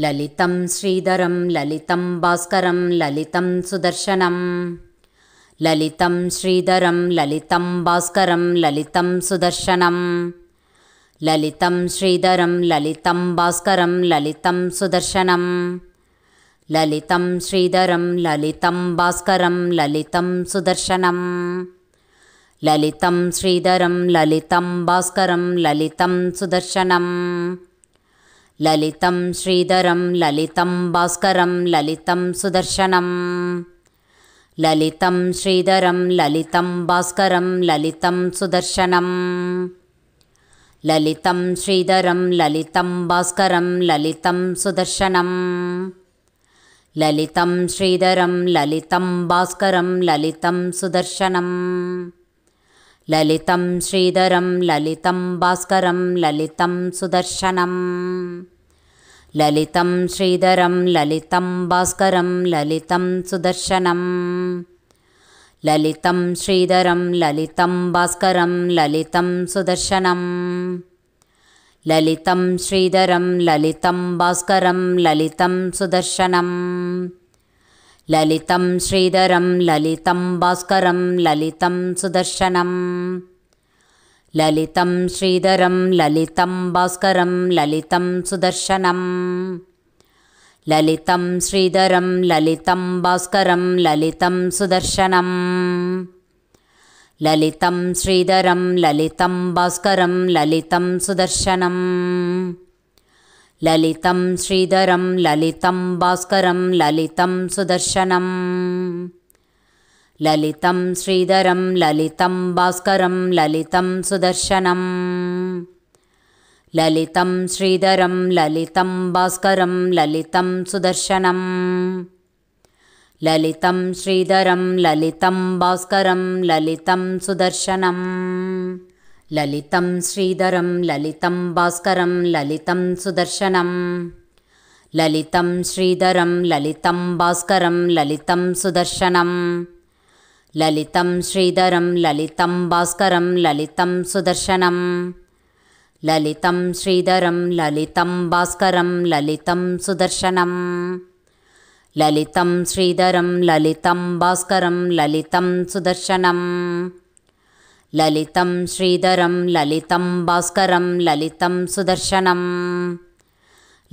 ललितं श्रीधरं ललितं भास्करं ललितं सुदर्शनं ललितं श्रीधरं ललितं भास्करं ललितं सुदर्शनं ललितं श्रीधरं ललितं भास्करं ललितं सुदर्शनं ललितं श्रीधरं ललितं भास्करं ललितं सुदर्शनं ललितं श्रीधरं ललितं भास्करं ललितं सुदर्शनं ललितं श्रीधरं ललितं भास्करं ललितं सुदर्शनं ललितं श्रीधरं ललितं भास्करं ललितं सुदर्शनं ललितं श्रीधरं ललितं भास्करं ललितं सुदर्शनं ललितं श्रीधरं ललितं भास्करं ललितं सुदर्शनम् ललितं श्रीधरं ललितं भास्करं ललितं सुदर्शनं ललितं श्रीधरं ललितं भास्करं ललितं सुदर्शनं ललितं श्रीधरं ललितं भास्करं ललितं सुदर्शनं ललितं श्रीधरं ललितं भास्करं ललितं सुदर्शनम् ललितं श्रीधरं ललितं भास्करं ललितं सुदर्शनं ललितं श्रीधरं ललितं भास्करं ललितं सुदर्शनं ललितं श्रीधरं ललितं भास्करं ललितं सुदर्शनं ललितं श्रीधरं ललितं भास्करं ललितं सुदर्शनम् ललितं श्रीधरं ललितं भास्करं ललितं सुदर्शनं ललितं श्रीधरं ललितं भास्करं ललितं सुदर्शनं ललितं श्रीधरं ललितं भास्करं ललितं सुदर्शनं ललितं श्रीधरं ललितं भास्करं ललितं सुदर्शनम् ललितं श्रीधरं ललितं भास्करं ललितं सुदर्शनं ललितं श्रीधरं ललितं भास्करं ललितं सुदर्शनं ललितं श्रीधरं ललितं भास्करं ललितं सुदर्शनं ललितं श्रीधरं ललितं भास्करं ललितं सुदर्शनं ललितं श्रीधरं ललितं भास्करं ललितं सुदर्शनम् ललितं श्रीधरं ललितं भास्करं ललितं सुदर्शनं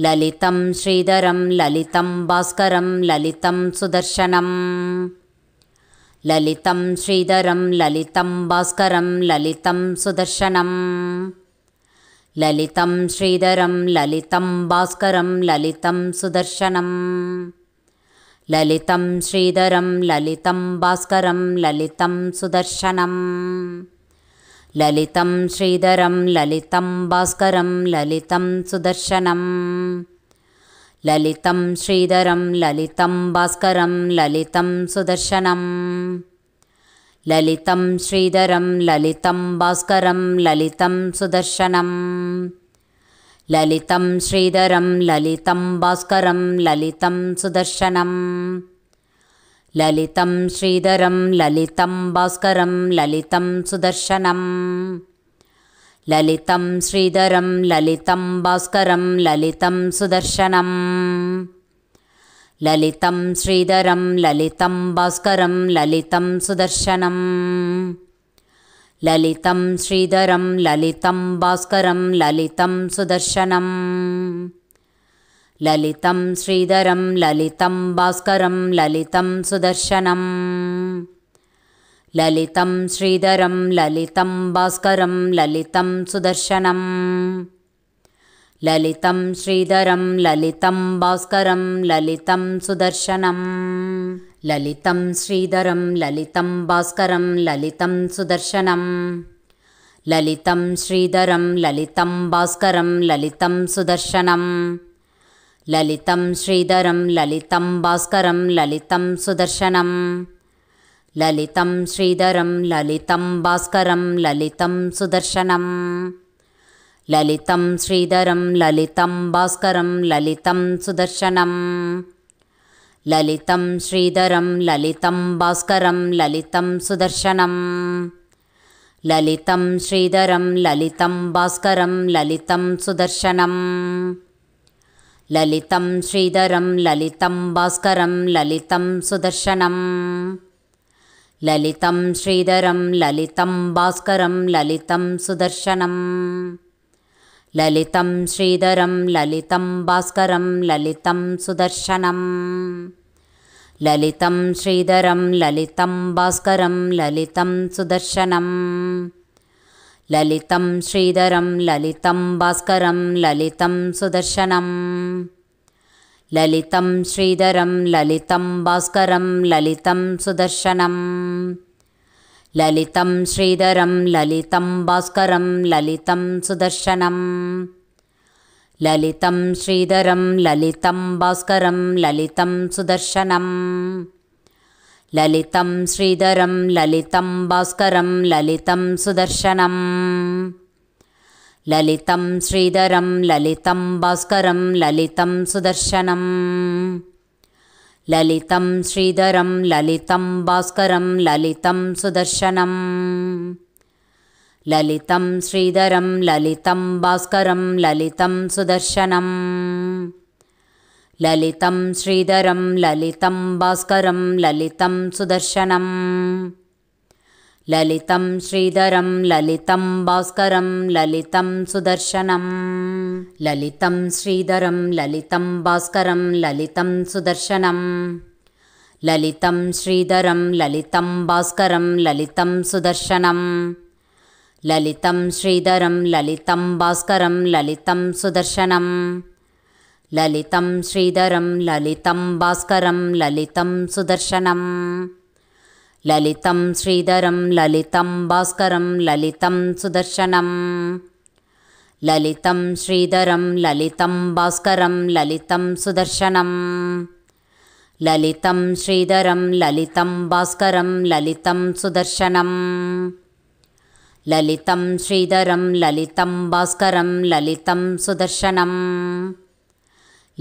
ललितं श्रीधरं ललितं भास्करं ललितं सुदर्शनं ललितं श्रीधरं ललितं भास्करं ललितं सुदर्शनं ललितं श्रीधरं ललितं भास्करं ललितं सुदर्शनम् ललितं श्रीधरं ललितं भास्करं ललितं सुदर्शनं ललितं श्रीधरं ललितं भास्करं ललितं सुदर्शनं ललितं श्रीधरं ललितं भास्करं ललितं सुदर्शनं ललितं श्रीधरं ललितं भास्करं ललितं सुदर्शनम् ललितं श्रीधरं ललितं भास्करं ललितं सुदर्शनं ललितं श्रीधरं ललितं भास्करं ललितं सुदर्शनं ललितं श्रीधरं ललितं भास्करं ललितं सुदर्शनं ललितं श्रीधरं ललितं भास्करं ललितं सुदर्शनम् ललितं श्रीधरं ललितं भास्करं ललितं सुदर्शनं ललितं श्रीधरं ललितं भास्करं ललितं सुदर्शनं ललितं श्रीधरं ललितं भास्करं ललितं सुदर्शनं ललितं श्रीधरं ललितं भास्करं ललितं सुदर्शनम् ललितं श्रीधरं ललितं भास्करं ललितं सुदर्शनं ललितं श्रीधरं ललितं भास्करं ललितं सुदर्शनं ललितं श्रीधरं ललितं भास्करं ललितं सुदर्शनं ललितं श्रीधरं ललितं भास्करं ललितं सुदर्शनं ललितं श्रीधरं ललितं भास्करं ललितं सुदर्शनं ललितं श्रीधरं ललितं भास्करं ललितं सुदर्शनं ललितं श्रीधरं ललितं भास्करं ललितं सुदर्शनं ललितं श्रीधरं ललितं भास्करं ललितं सुदर्शनं ललितं श्रीधरं ललितं भास्करं ललितं सुदर्शनम् ललितं श्रीधरं ललितं भास्करं ललितं सुदर्शनं ललितं श्रीधरं ललितं भास्करं ललितं सुदर्शनं ललितं श्रीधरं ललितं भास्करं ललितं सुदर्शनं ललितं श्रीधरं ललितं भास्करं ललितं सुदर्शनम् ललितं श्रीधरं ललितं भास्करं ललितं सुदर्शनं ललितं श्रीधरं ललितं भास्करं ललितं सुदर्शनं ललितं श्रीधरं ललितं भास्करं ललितं सुदर्शनं ललितं श्रीधरं ललितं भास्करं ललितं सुदर्शनम् ललितं श्रीधरं ललितं भास्करं ललितं सुदर्शनं ललितं श्रीधरं ललितं भास्करं ललितं सुदर्शनं ललितं श्रीधरं ललितं भास्करं ललितं सुदर्शनम् ललितं श्रीधरं ललितं भास्करं ललितं सुदर्शनं ललितं श्रीधरं ललितं भास्करं ललितं सुदर्शनं ललितं श्रीधरं ललितं भास्करं ललितं सुदर्शनं ललितं श्रीधरं ललितं भास्करं ललितं सुदर्शनं ललितं श्रीधरं ललितं भास्करं ललितं सुदर्शनं ललितं श्रीधरं ललितं भास्करं ललितं सुदर्शनं ललितं श्रीधरं ललितं भास्करं ललितं सुदर्शनं ललितं श्रीधरं ललितं भास्करं ललितं सुदर्शनं ललितं श्रीधरं ललितं भास्करं ललितं सुदर्शनं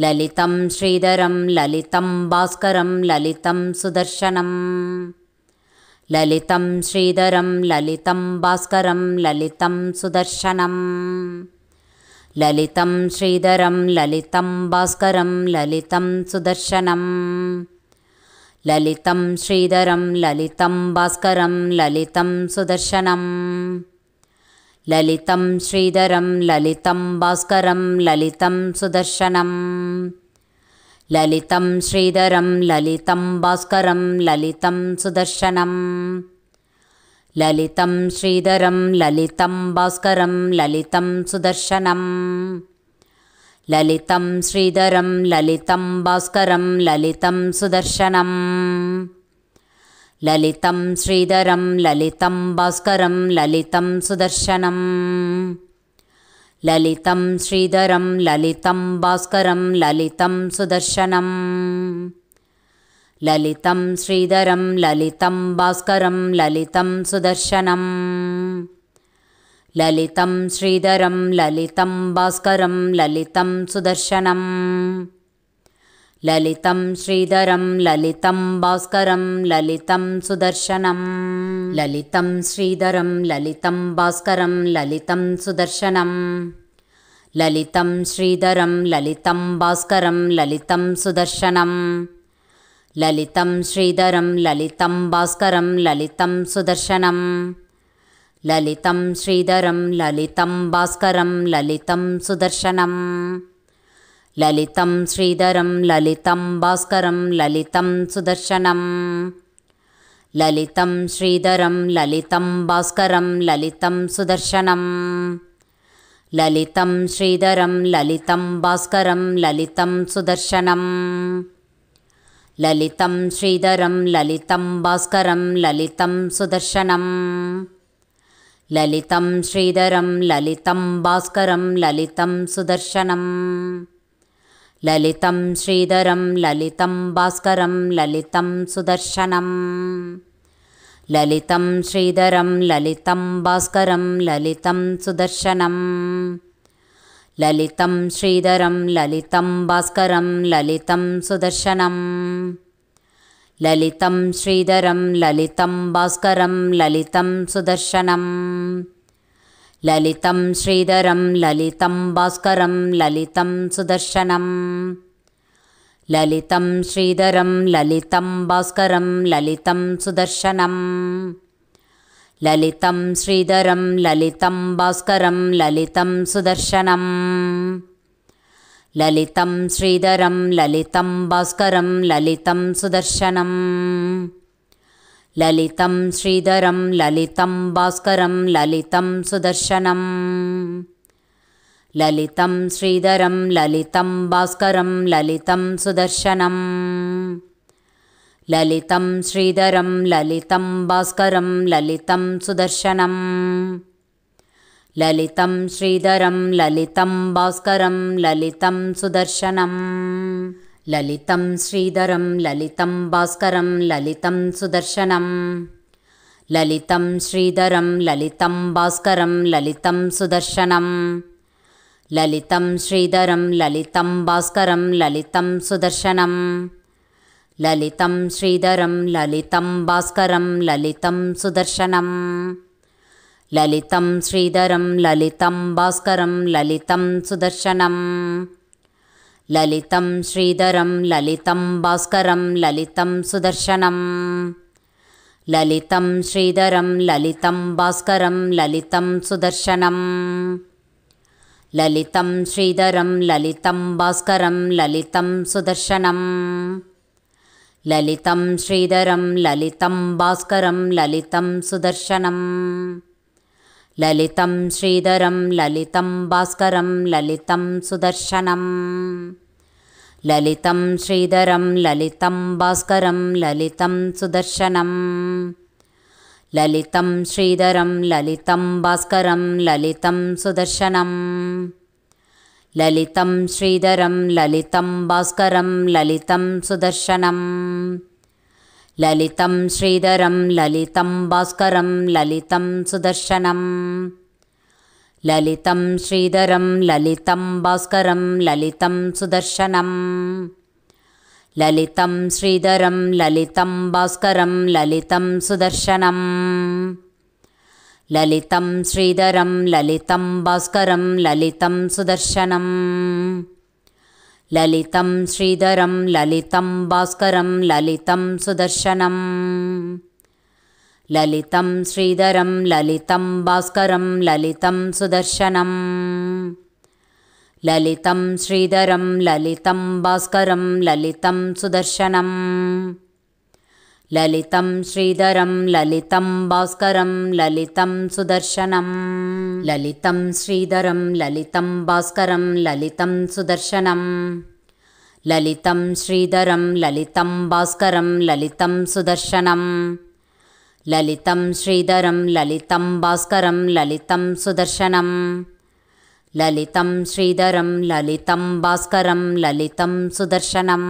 ललितं श्रीधरं ललितं भास्करं ललितं सुदर्शनम् ललितं श्रीधरं ललितं भास्करं ललितं सुदर्शनं ललितं श्रीधरं ललितं भास्करं ललितं सुदर्शनं ललितं श्रीधरं ललितं भास्करं ललितं सुदर्शनं ललितं श्रीधरं ललितं भास्करं ललितं सुदर्शनं ललितं श्रीधरं ललितं भास्करं ललितं सुदर्शनं ललितं श्रीधरं ललितं भास्करं ललितं सुदर्शनं ललितं श्रीधरं ललितं भास्करं ललितं सुदर्शनं ललितं श्रीधरं ललितं भास्करं ललितं सुदर्शनम् ललितं श्रीधरं ललितं भास्करं ललितं सुदर्शनं ललितं श्रीधरं ललितं भास्करं ललितं सुदर्शनं ललितं श्रीधरं ललितं भास्करं ललितं सुदर्शनम् ललितं श्रीधरं ललितं भास्करं ललितं सुदर्शनं ललितं श्रीधरं ललितं भास्करं ललितं सुदर्शनं ललितं श्रीधरं ललितं भास्करं ललितं सुदर्शनं ललितं श्रीधरं ललितं भास्करं ललितं सुदर्शनं ललितं श्रीधरं ललितं भास्करं ललितं सुदर्शनं ललितं श्रीधरं ललितं भास्करं ललितं सुदर्शनं ललितं श्रीधरं ललितं भास्करं ललितं सुदर्शनं ललितं श्रीधरं ललितं भास्करं ललितं सुदर्शनं ललितं श्रीधरं ललितं भास्करं ललितं सुदर्शनं ललितं श्रीधरं ललितं भास्करं ललितं सुदर्शनम् ललितं श्रीधरं ललितं भास्करं ललितं सुदर्शनं ललितं श्रीधरं ललितं भास्करं ललितं सुदर्शनं ललितं श्रीधरं ललितं भास्करं ललितं सुदर्शनं ललितं श्रीधरं ललितं भास्करं ललितं सुदर्शनम् ललितं श्रीधरं ललितं भास्करं ललितं सुदर्शनं ललितं श्रीधरं ललितं भास्करं ललितं सुदर्शनं ललितं श्रीधरं ललितं भास्करं ललितं सुदर्शनं ललितं श्रीधरं ललितं भास्करं ललितं सुदर्शनम् ललितं श्रीधरं ललितं भास्करं ललितं सुदर्शनं ललितं श्रीधरं ललितं भास्करं ललितं सुदर्शनं ललितं श्रीधरं ललितं भास्करं ललितं सुदर्शनं ललितं श्रीधरं ललितं भास्करं ललितं सुदर्शनम् ललितं श्रीधरं ललितं भास्करं ललितं सुदर्शनं ललितं श्रीधरं ललितं भास्करं ललितं सुदर्शनं ललितं श्रीधरं ललितं भास्करं ललितं सुदर्शनं ललितं श्रीधरं ललितं भास्करं ललितं सुदर्शनं ललितं श्रीधरं ललितं भास्करं ललितं सुदर्शनं ललितं श्रीधरं ललितं भास्करं ललितं सुदर्शनं ललितं श्रीधरं ललितं भास्करं ललितं सुदर्शनं ललितं श्रीधरं ललितं भास्करं ललितं सुदर्शनं ललितं श्रीधरं ललितं भास्करं ललितं सुदर्शनम् ललितं श्रीधरं ललितं भास्करं ललितं सुदर्शनं ललितं श्रीधरं ललितं भास्करं ललितं सुदर्शनं ललितं श्रीधरं ललितं भास्करं ललितं सुदर्शनं ललितं श्रीधरं ललितं भास्करं ललितं सुदर्शनम् ललितं श्रीधरं ललितं भास्करं ललितं सुदर्शनं ललितं श्रीधरं ललितं भास्करं ललितं सुदर्शनं ललितं श्रीधरं ललितं भास्करं ललितं सुदर्शनं ललितं श्रीधरं ललितं भास्करं ललितं सुदर्शनम् ललितं श्रीधरं ललितं भास्करं ललितं सुदर्शनं ललितं श्रीधरं ललितं भास्करं ललितं सुदर्शनं ललितं श्रीधरं ललितं भास्करं ललितं सुदर्शनम् ललितं श्रीधरं ललितं भास्करं ललितं सुदर्शनं ललितं श्रीधरं ललितं भास्करं ललितं सुदर्शनं ललितं श्रीधरं ललितं भास्करं ललितं सुदर्शनं ललितं श्रीधरं ललितं भास्करं ललितं सुदर्शनं ललितं श्रीधरं ललितं भास्करं ललितं सुदर्शनं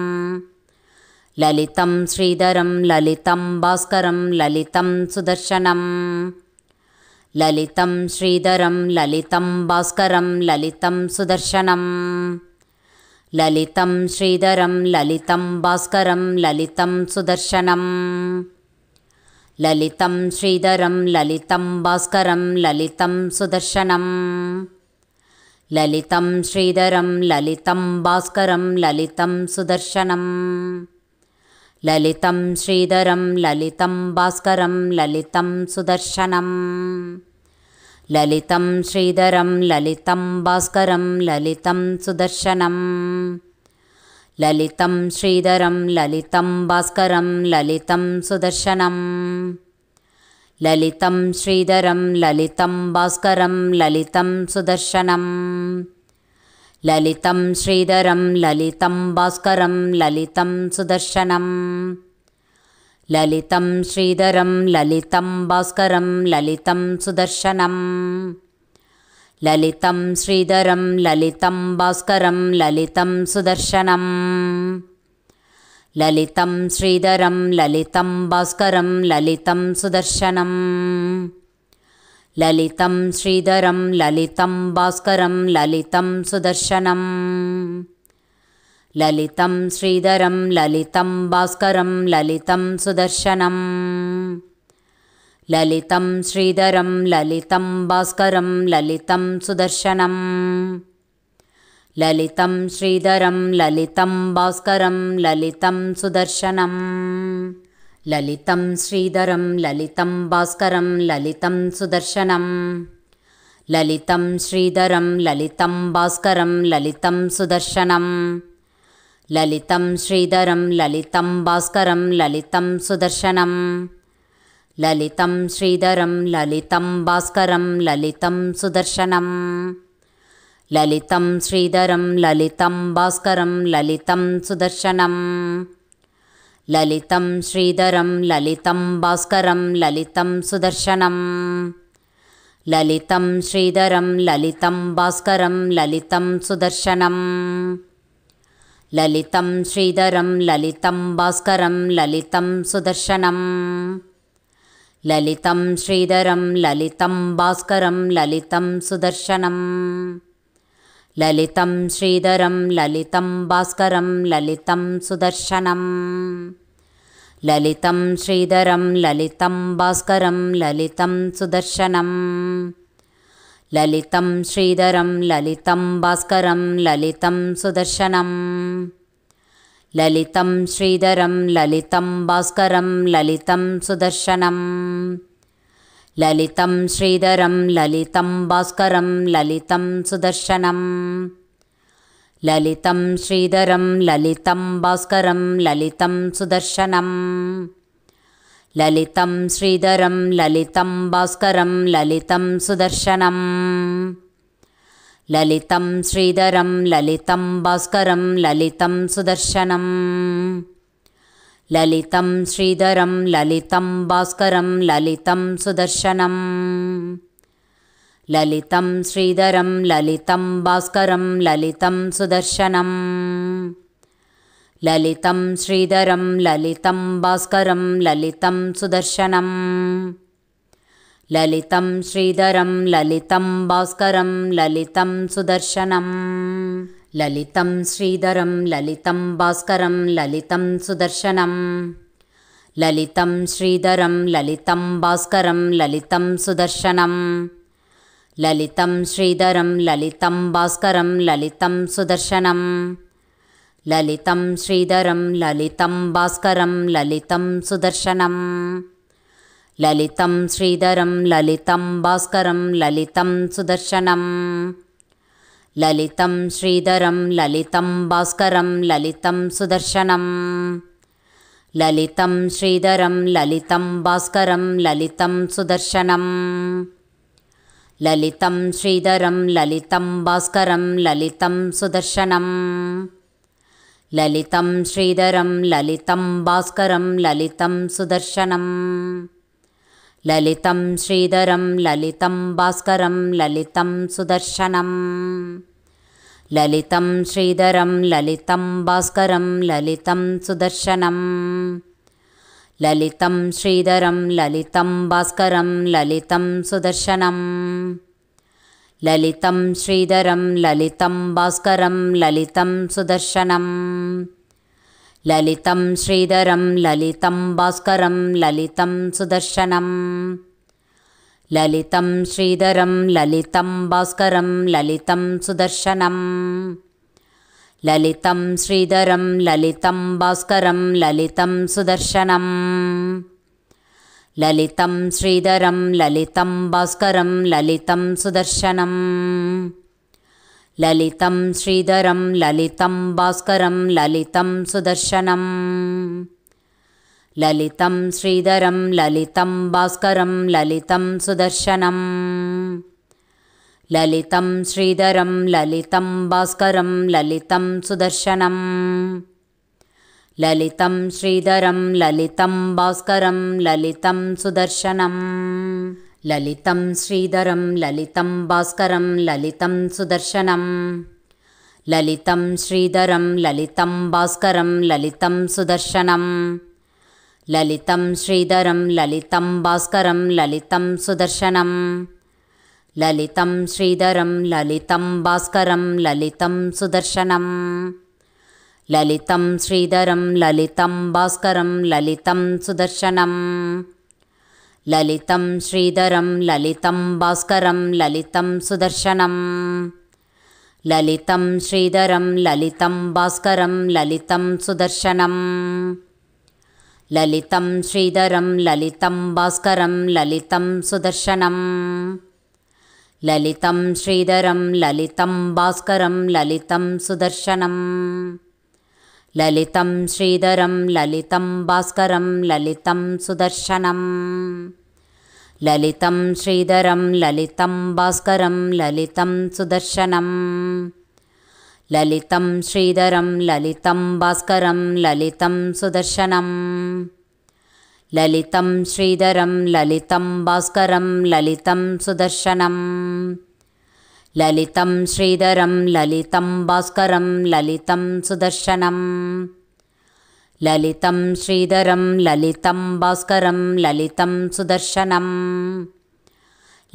ललितं श्रीधरं ललितं भास्करं ललितं सुदर्शनं ललितं श्रीधरं ललितं भास्करं ललितं सुदर्शनं ललितं श्रीधरं ललितं भास्करं ललितं सुदर्शनं ललितं श्रीधरं ललितं भास्करं ललितं सुदर्शनं ललितं श्रीधरं ललितं भास्करं ललितं सुदर्शनम् ललितं श्रीधरं ललितं भास्करं ललितं सुदर्शनं ललितं श्रीधरं ललितं भास्करं ललितं सुदर्शनं ललितं श्रीधरं ललितं भास्करं ललितं सुदर्शनं ललितं श्रीधरं ललितं भास्करं ललितं सुदर्शनम् ललितं श्रीधरं ललितं भास्करं ललितं सुदर्शनं ललितं श्रीधरं ललितं भास्करं ललितं सुदर्शनं ललितं श्रीधरं ललितं भास्करं ललितं सुदर्शनं ललितं श्रीधरं ललितं भास्करं ललितं सुदर्शनम् ललितं श्रीधरं ललितं भास्करं ललितं सुदर्शनं ललितं श्रीधरं ललितं भास्करं ललितं सुदर्शनं ललितं श्रीधरं ललितं भास्करं ललितं सुदर्शनं ललितं श्रीधरं ललितं भास्करं ललितं सुदर्शनम् ललितं श्रीधरं ललितं भास्करं ललितं सुदर्शनं ललितं श्रीधरं ललितं भास्करं ललितं सुदर्शनं ललितं श्रीधरं ललितं भास्करं ललितं सुदर्शनं ललितं श्रीधरं ललितं भास्करं ललितं सुदर्शनं ललितं श्रीधरं ललितं भास्करं ललितं सुदर्शनं ललितं श्रीधरं ललितं भास्करं ललितं सुदर्शनं ललितं श्रीधरं ललितं भास्करं ललितं सुदर्शनं ललितं श्रीधरं ललितं भास्करं ललितं सुदर्शनं ललितं श्रीधरं ललितं भास्करं ललितं सुदर्शनम् ललितं श्रीधरं ललितं भास्करं ललितं सुदर्शनं ललितं श्रीधरं ललितं भास्करं ललितं सुदर्शनं ललितं श्रीधरं ललितं भास्करं ललितं सुदर्शनं ललितं श्रीधरं ललितं भास्करं ललितं सुदर्शनम् ललितं श्रीधरं ललितं भास्करं ललितं सुदर्शनं ललितं श्रीधरं ललितं भास्करं ललितं सुदर्शनं ललितं श्रीधरं ललितं भास्करं ललितं सुदर्शनं ललितं श्रीधरं ललितं भास्करं ललितं सुदर्शनम् ललितं श्रीधरं ललितं भास्करं ललितं सुदर्शनं ललितं श्रीधरं ललितं भास्करं ललितं सुदर्शनं ललितं श्रीधरं ललितं भास्करं ललितं सुदर्शनं ललितं श्रीधरं ललितं भास्करं ललितं सुदर्शनम् ललितं श्रीधरं ललितं भास्करं ललितं सुदर्शनं ललितं श्रीधरं ललितं भास्करं ललितं सुदर्शनं ललितं श्रीधरं ललितं भास्करं ललितं सुदर्शनं ललितं श्रीधरं ललितं भास्करं ललितं सुदर्शनं ललितं श्रीधरं ललितं भास्करं ललितं सुदर्शनं ललितं श्रीधरं ललितं भास्करं ललितं सुदर्शनं ललितं श्रीधरं ललितं भास्करं ललितं सुदर्शनं ललितं श्रीधरं ललितं भास्करं ललितं सुदर्शनं ललितं श्रीधरं ललितं भास्करं ललितं सुदर्शनं ललितं श्रीधरं ललितं भास्करं ललितं सुदर्शनम् ललितं श्रीधरं ललितं भास्करं ललितं सुदर्शनं ललितं श्रीधरं ललितं भास्करं ललितं सुदर्शनं ललितं श्रीधरं ललितं भास्करं ललितं सुदर्शनं ललितं श्रीधरं ललितं भास्करं ललितं सुदर्शनं ललितं श्रीधरं ललितं भास्करं ललितं सुदर्शनं ललितं श्रीधरं ललितं भास्करं ललितं सुदर्शनं ललितं श्रीधरं ललितं भास्करं ललितं सुदर्शनं ललितं श्रीधरं ललितं भास्करं ललितं सुदर्शनम् ललितं श्रीधरं ललितं भास्करं ललितं सुदर्शनं ललितं श्रीधरं ललितं भास्करं ललितं सुदर्शनं ललितं श्रीधरं ललितं भास्करं ललितं सुदर्शनं ललितं श्रीधरं ललितं भास्करं ललितं सुदर्शनं ललितं श्रीधरं ललितं भास्करं ललितं सुदर्शनं ललितं श्रीधरं ललितं भास्करं ललितं सुदर्शनं ललितं श्रीधरं ललितं भास्करं ललितं सुदर्शनं ललितं श्रीधरं ललितं भास्करं ललितं सुदर्शनं ललितं श्रीधरं ललितं भास्करं ललितं सुदर्शनं ललितं श्रीधरं ललितं भास्करं ललितं सुदर्शनं ललितं श्रीधरं ललितं भास्करं ललितं सुदर्शनं ललितं श्रीधरं ललितं भास्करं ललितं सुदर्शनं ललितं श्रीधरं ललितं भास्करं ललितं सुदर्शनं ललितं श्रीधरं ललितं भास्करं ललितं सुदर्शनम् ललितं श्रीधरं ललितं भास्करं ललितं सुदर्शनं ललितं श्रीधरं ललितं भास्करं ललितं सुदर्शनं ललितं श्रीधरं ललितं भास्करं ललितं सुदर्शनं ललितं श्रीधरं ललितं भास्करं ललितं सुदर्शनं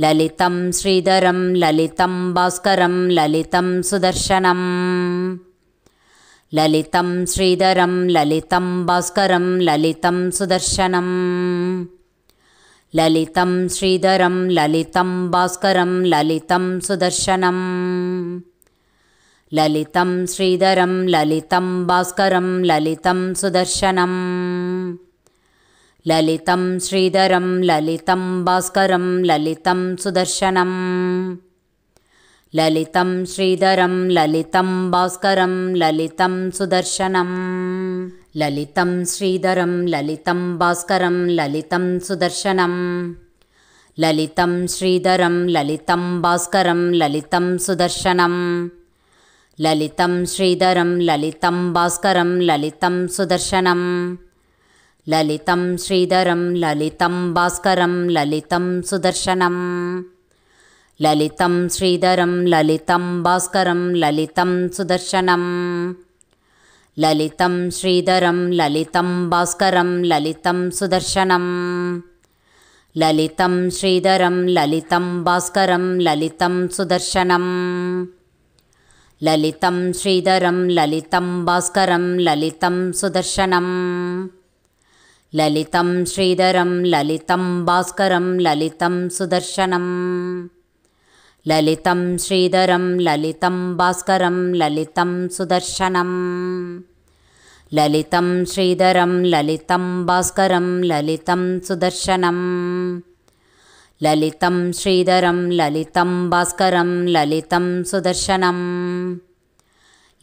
ललितं श्रीधरं ललितं भास्करं ललितं सुदर्शनं ललितं श्रीधरं ललितं भास्करं ललितं सुदर्शनं ललितं श्रीधरं ललितं भास्करं ललितं सुदर्शनं ललितं श्रीधरं ललितं भास्करं ललितं सुदर्शनम् ललितं श्रीधरं ललितं भास्करं ललितं सुदर्शनं ललितं श्रीधरं ललितं भास्करं ललितं सुदर्शनं ललितं श्रीधरं ललितं भास्करं ललितं सुदर्शनं ललितं श्रीधरं ललितं भास्करं ललितं सुदर्शनं ललितं श्रीधरं ललितं भास्करं ललितं सुदर्शनं ललितं श्रीधरं ललितं भास्करं ललितं सुदर्शनं ललितं श्रीधरं ललितं भास्करं ललितं सुदर्शनं ललितं श्रीधरं ललितं भास्करं ललितं सुदर्शनं ललितं श्रीधरं ललितं भास्करं ललितं सुदर्शनं ललितं श्रीधरं ललितं भास्करं ललितं सुदर्शनं ललितं श्रीधरं ललितं भास्करं ललितं सुदर्शनं ललितं श्रीधरं ललितं भास्करं ललितं सुदर्शनं ललितं श्रीधरं ललितं भास्करं ललितं सुदर्शनं ललितं श्रीधरं ललितं भास्करं ललितं सुदर्शनम्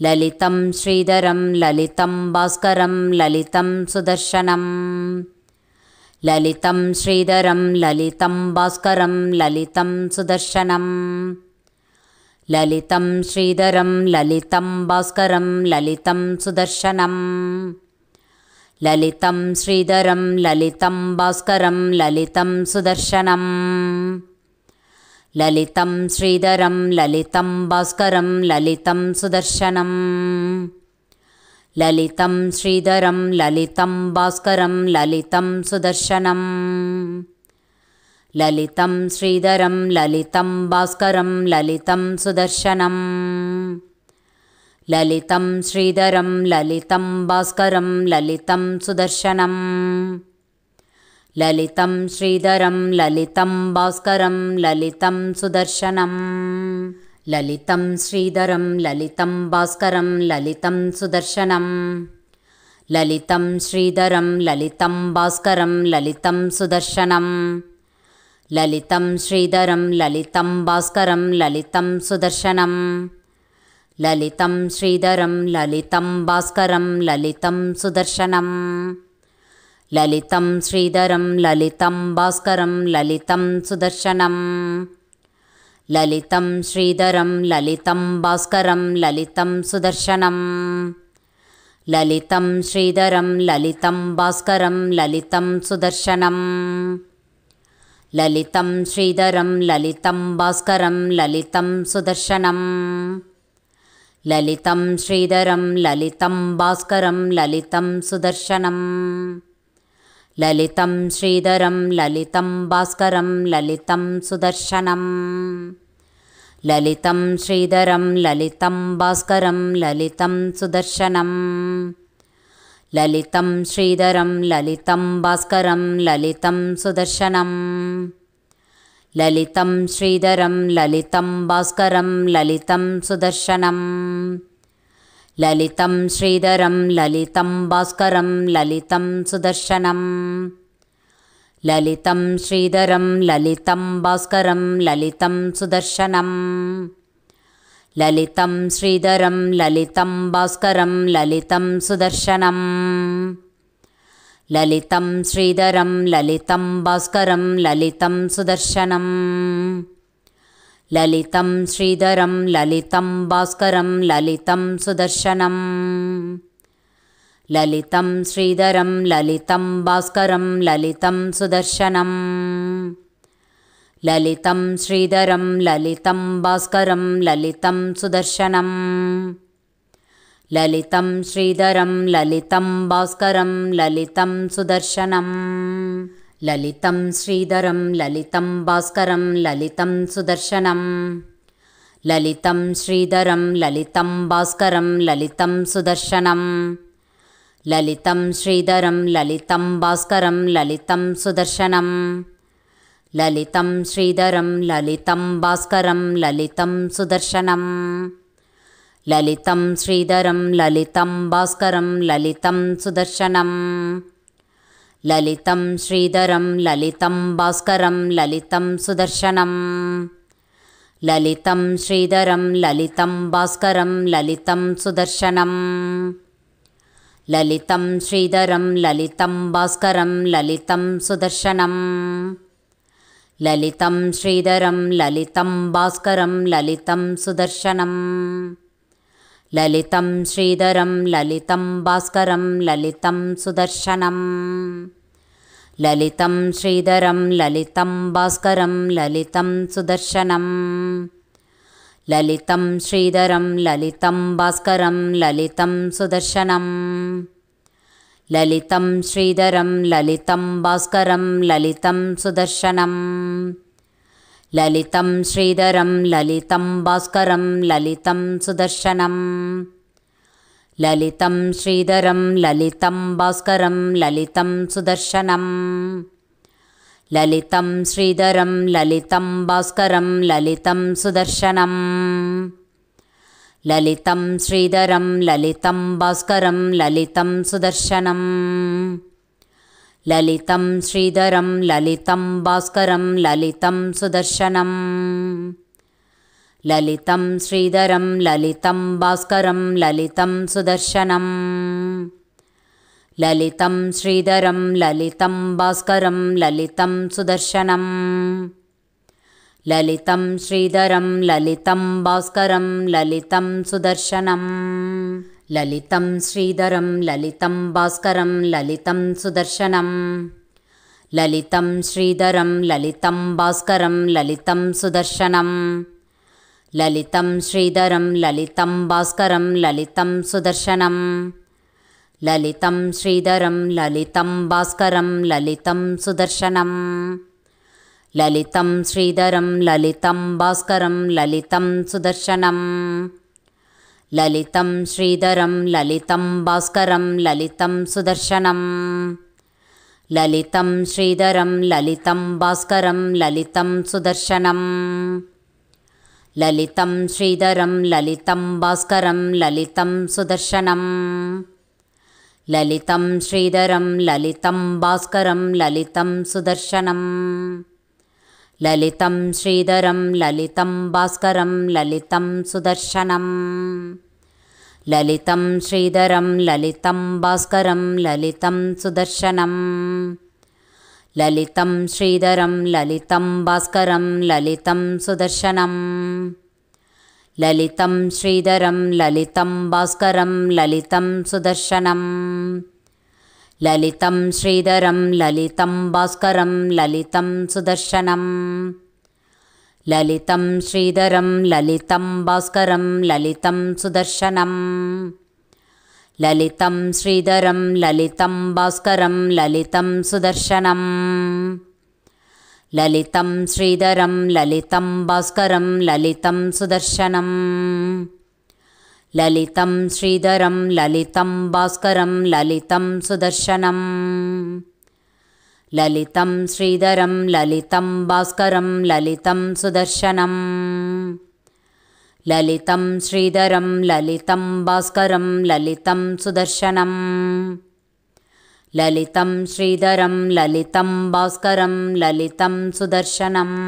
ललितं श्रीधरं ललितं भास्करं ललितं सुदर्शनं ललितं श्रीधरं ललितं भास्करं ललितं सुदर्शनं ललितं श्रीधरं ललितं भास्करं ललितं सुदर्शनं ललितं श्रीधरं ललितं भास्करं ललितं सुदर्शनम् ललितं श्रीधरं ललितं भास्करं ललितं सुदर्शनं ललितं श्रीधरं ललितं भास्करं ललितं सुदर्शनं ललितं श्रीधरं ललितं भास्करं ललितं सुदर्शनं ललितं श्रीधरं ललितं भास्करं ललितं सुदर्शनम् ललितं श्रीधरं ललितं भास्करं ललितं सुदर्शनं ललितं श्रीधरं ललितं भास्करं ललितं सुदर्शनं ललितं श्रीधरं ललितं भास्करं ललितं सुदर्शनं ललितं श्रीधरं ललितं भास्करं ललितं सुदर्शनं ललितं श्रीधरं ललितं भास्करं ललितं सुदर्शनम् ललितं श्रीधरं ललितं भास्करं ललितं सुदर्शनं ललितं श्रीधरं ललितं भास्करं ललितं सुदर्शनं ललितं श्रीधरं ललितं भास्करं ललितं सुदर्शनं ललितं श्रीधरं ललितं भास्करं ललितं सुदर्शनं ललितं श्रीधरं ललितं भास्करं ललितं सुदर्शनम् ललितं श्रीधरं ललितं भास्करं ललितं सुदर्शनं ललितं श्रीधरं ललितं भास्करं ललितं सुदर्शनं ललितं श्रीधरं ललितं भास्करं ललितं सुदर्शनं ललितं श्रीधरं ललितं भास्करं ललितं सुदर्शनम् ललितं श्रीधरं ललितं भास्करं ललितं सुदर्शनं ललितं श्रीधरं ललितं भास्करं ललितं सुदर्शनं ललितं श्रीधरं ललितं भास्करं ललितं सुदर्शनं ललितं श्रीधरं ललितं भास्करं ललितं सुदर्शनम् ललितं श्रीधरं ललितं भास्करं ललितं सुदर्शनं ललितं श्रीधरं ललितं भास्करं ललितं सुदर्शनं ललितं श्रीधरं ललितं भास्करं ललितं सुदर्शनं ललितं श्रीधरं ललितं भास्करं ललितं सुदर्शनम् ललितं श्रीधरं ललितं भास्करं ललितं सुदर्शनं ललितं श्रीधरं ललितं भास्करं ललितं सुदर्शनं ललितं श्रीधरं ललितं भास्करं ललितं सुदर्शनं ललितं श्रीधरं ललितं भास्करं ललितं सुदर्शनं ललितं श्रीधरं ललितं भास्करं ललितं सुदर्शनं ललितं श्रीधरं ललितं भास्करं ललितं सुदर्शनं ललितं श्रीधरं ललितं भास्करं ललितं सुदर्शनं ललितं श्रीधरं ललितं भास्करं ललितं सुदर्शनं ललितं श्रीधरं ललितं भास्करं ललितं सुदर्शनम् ललितं श्रीधरं ललितं भास्करं ललितं सुदर्शनं ललितं श्रीधरं ललितं भास्करं ललितं सुदर्शनं ललितं श्रीधरं ललितं भास्करं ललितं सुदर्शनं ललितं श्रीधरं ललितं भास्करं ललितं सुदर्शनं ललितं श्रीधरं ललितं भास्करं ललितं सुदर्शनं ललितं श्रीधरं ललितं भास्करं ललितं सुदर्शनं ललितं श्रीधरं ललितं भास्करं ललितं सुदर्शनं ललितं श्रीधरं ललितं भास्करं ललितं सुदर्शनम् ललितं श्रीधरं ललितं भास्करं ललितं सुदर्शनं ललितं श्रीधरं ललितं भास्करं ललितं सुदर्शनं ललितं श्रीधरं ललितं भास्करं ललितं सुदर्शनं ललितं श्रीधरं ललितं भास्करं ललितं सुदर्शनम् ललितं श्रीधरं ललितं भास्करं ललितं सुदर्शनं ललितं श्रीधरं ललितं भास्करं ललितं सुदर्शनं ललितं श्रीधरं ललितं भास्करं ललितं सुदर्शनं ललितं श्रीधरं ललितं भास्करं ललितं सुदर्शनं ललितं श्रीधरं ललितं भास्करं ललितं सुदर्शनं ललितं श्रीधरं ललितं भास्करं ललितं सुदर्शनं ललितं श्रीधरं ललितं भास्करं ललितं सुदर्शनं ललितं श्रीधरं ललितं भास्करं ललितं सुदर्शनं ललितं श्रीधरं ललितं भास्करं ललितं सुदर्शनम् ललितं श्रीधरं ललितं भास्करं ललितं सुदर्शनं ललितं श्रीधरं ललितं भास्करं ललितं सुदर्शनं ललितं श्रीधरं ललितं भास्करं ललितं सुदर्शनं ललितं श्रीधरं ललितं भास्करं ललितं सुदर्शनं ललितं श्रीधरं ललितं भास्करं ललितं सुदर्शनं ललितं श्रीधरं ललितं भास्करं ललितं सुदर्शनं ललितं श्रीधरं ललितं भास्करं ललितं सुदर्शनं ललितं श्रीधरं ललितं भास्करं ललितं सुदर्शनम् ललितं श्रीधरं ललितं भास्करं ललितं सुदर्शनं ललितं श्रीधरं ललितं भास्करं ललितं सुदर्शनं ललितं श्रीधरं ललितं भास्करं ललितं सुदर्शनं ललितं श्रीधरं ललितं भास्करं ललितं सुदर्शनम्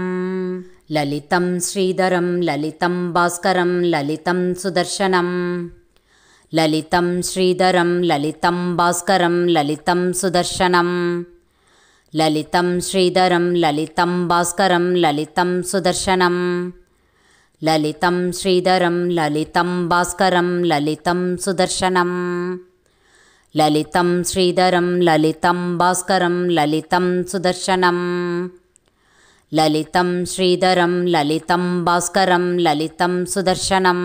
ललितं श्रीधरं ललितं भास्करं ललितं सुदर्शनं ललितं श्रीधरं ललितं भास्करं ललितं सुदर्शनं ललितं श्रीधरं ललितं भास्करं ललितं सुदर्शनं ललितं श्रीधरं ललितं भास्करं ललितं सुदर्शनं ललितं श्रीधरं ललितं भास्करं ललितं सुदर्शनम् ललितं श्रीधरं ललितं भास्करं ललितं सुदर्शनं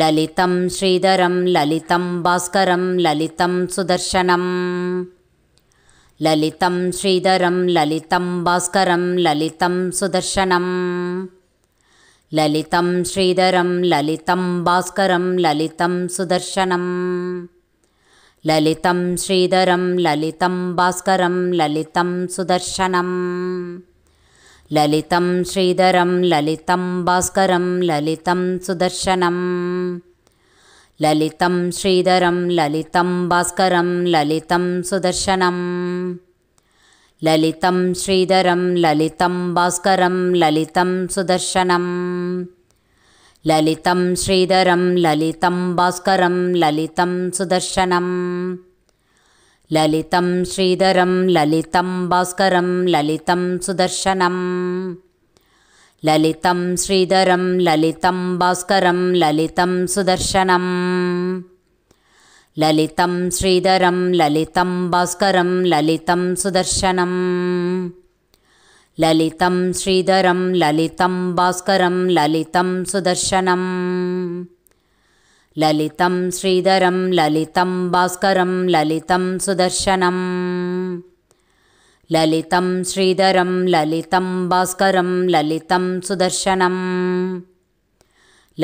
ललितं श्रीधरं ललितं भास्करं ललितं सुदर्शनं ललितं श्रीधरं ललितं भास्करं ललितं सुदर्शनं ललितं श्रीधरं ललितं भास्करं ललितं सुदर्शनम् ललितं श्रीधरं ललितं भास्करं ललितं सुदर्शनं ललितं श्रीधरं ललितं भास्करं ललितं सुदर्शनं ललितं श्रीधरं ललितं भास्करं ललितं सुदर्शनं ललितं श्रीधरं ललितं भास्करं ललितं सुदर्शनम् ललितं श्रीधरं ललितं भास्करं ललितं सुदर्शनं ललितं श्रीधरं ललितं भास्करं ललितं सुदर्शनं ललितं श्रीधरं ललितं भास्करं ललितं सुदर्शनं ललितं श्रीधरं ललितं भास्करं ललितं सुदर्शनम् ललितं श्रीधरं ललितं भास्करं ललितं सुदर्शनं ललितं श्रीधरं ललितं भास्करं ललितं सुदर्शनं ललितं श्रीधरं ललितं भास्करं ललितं सुदर्शनं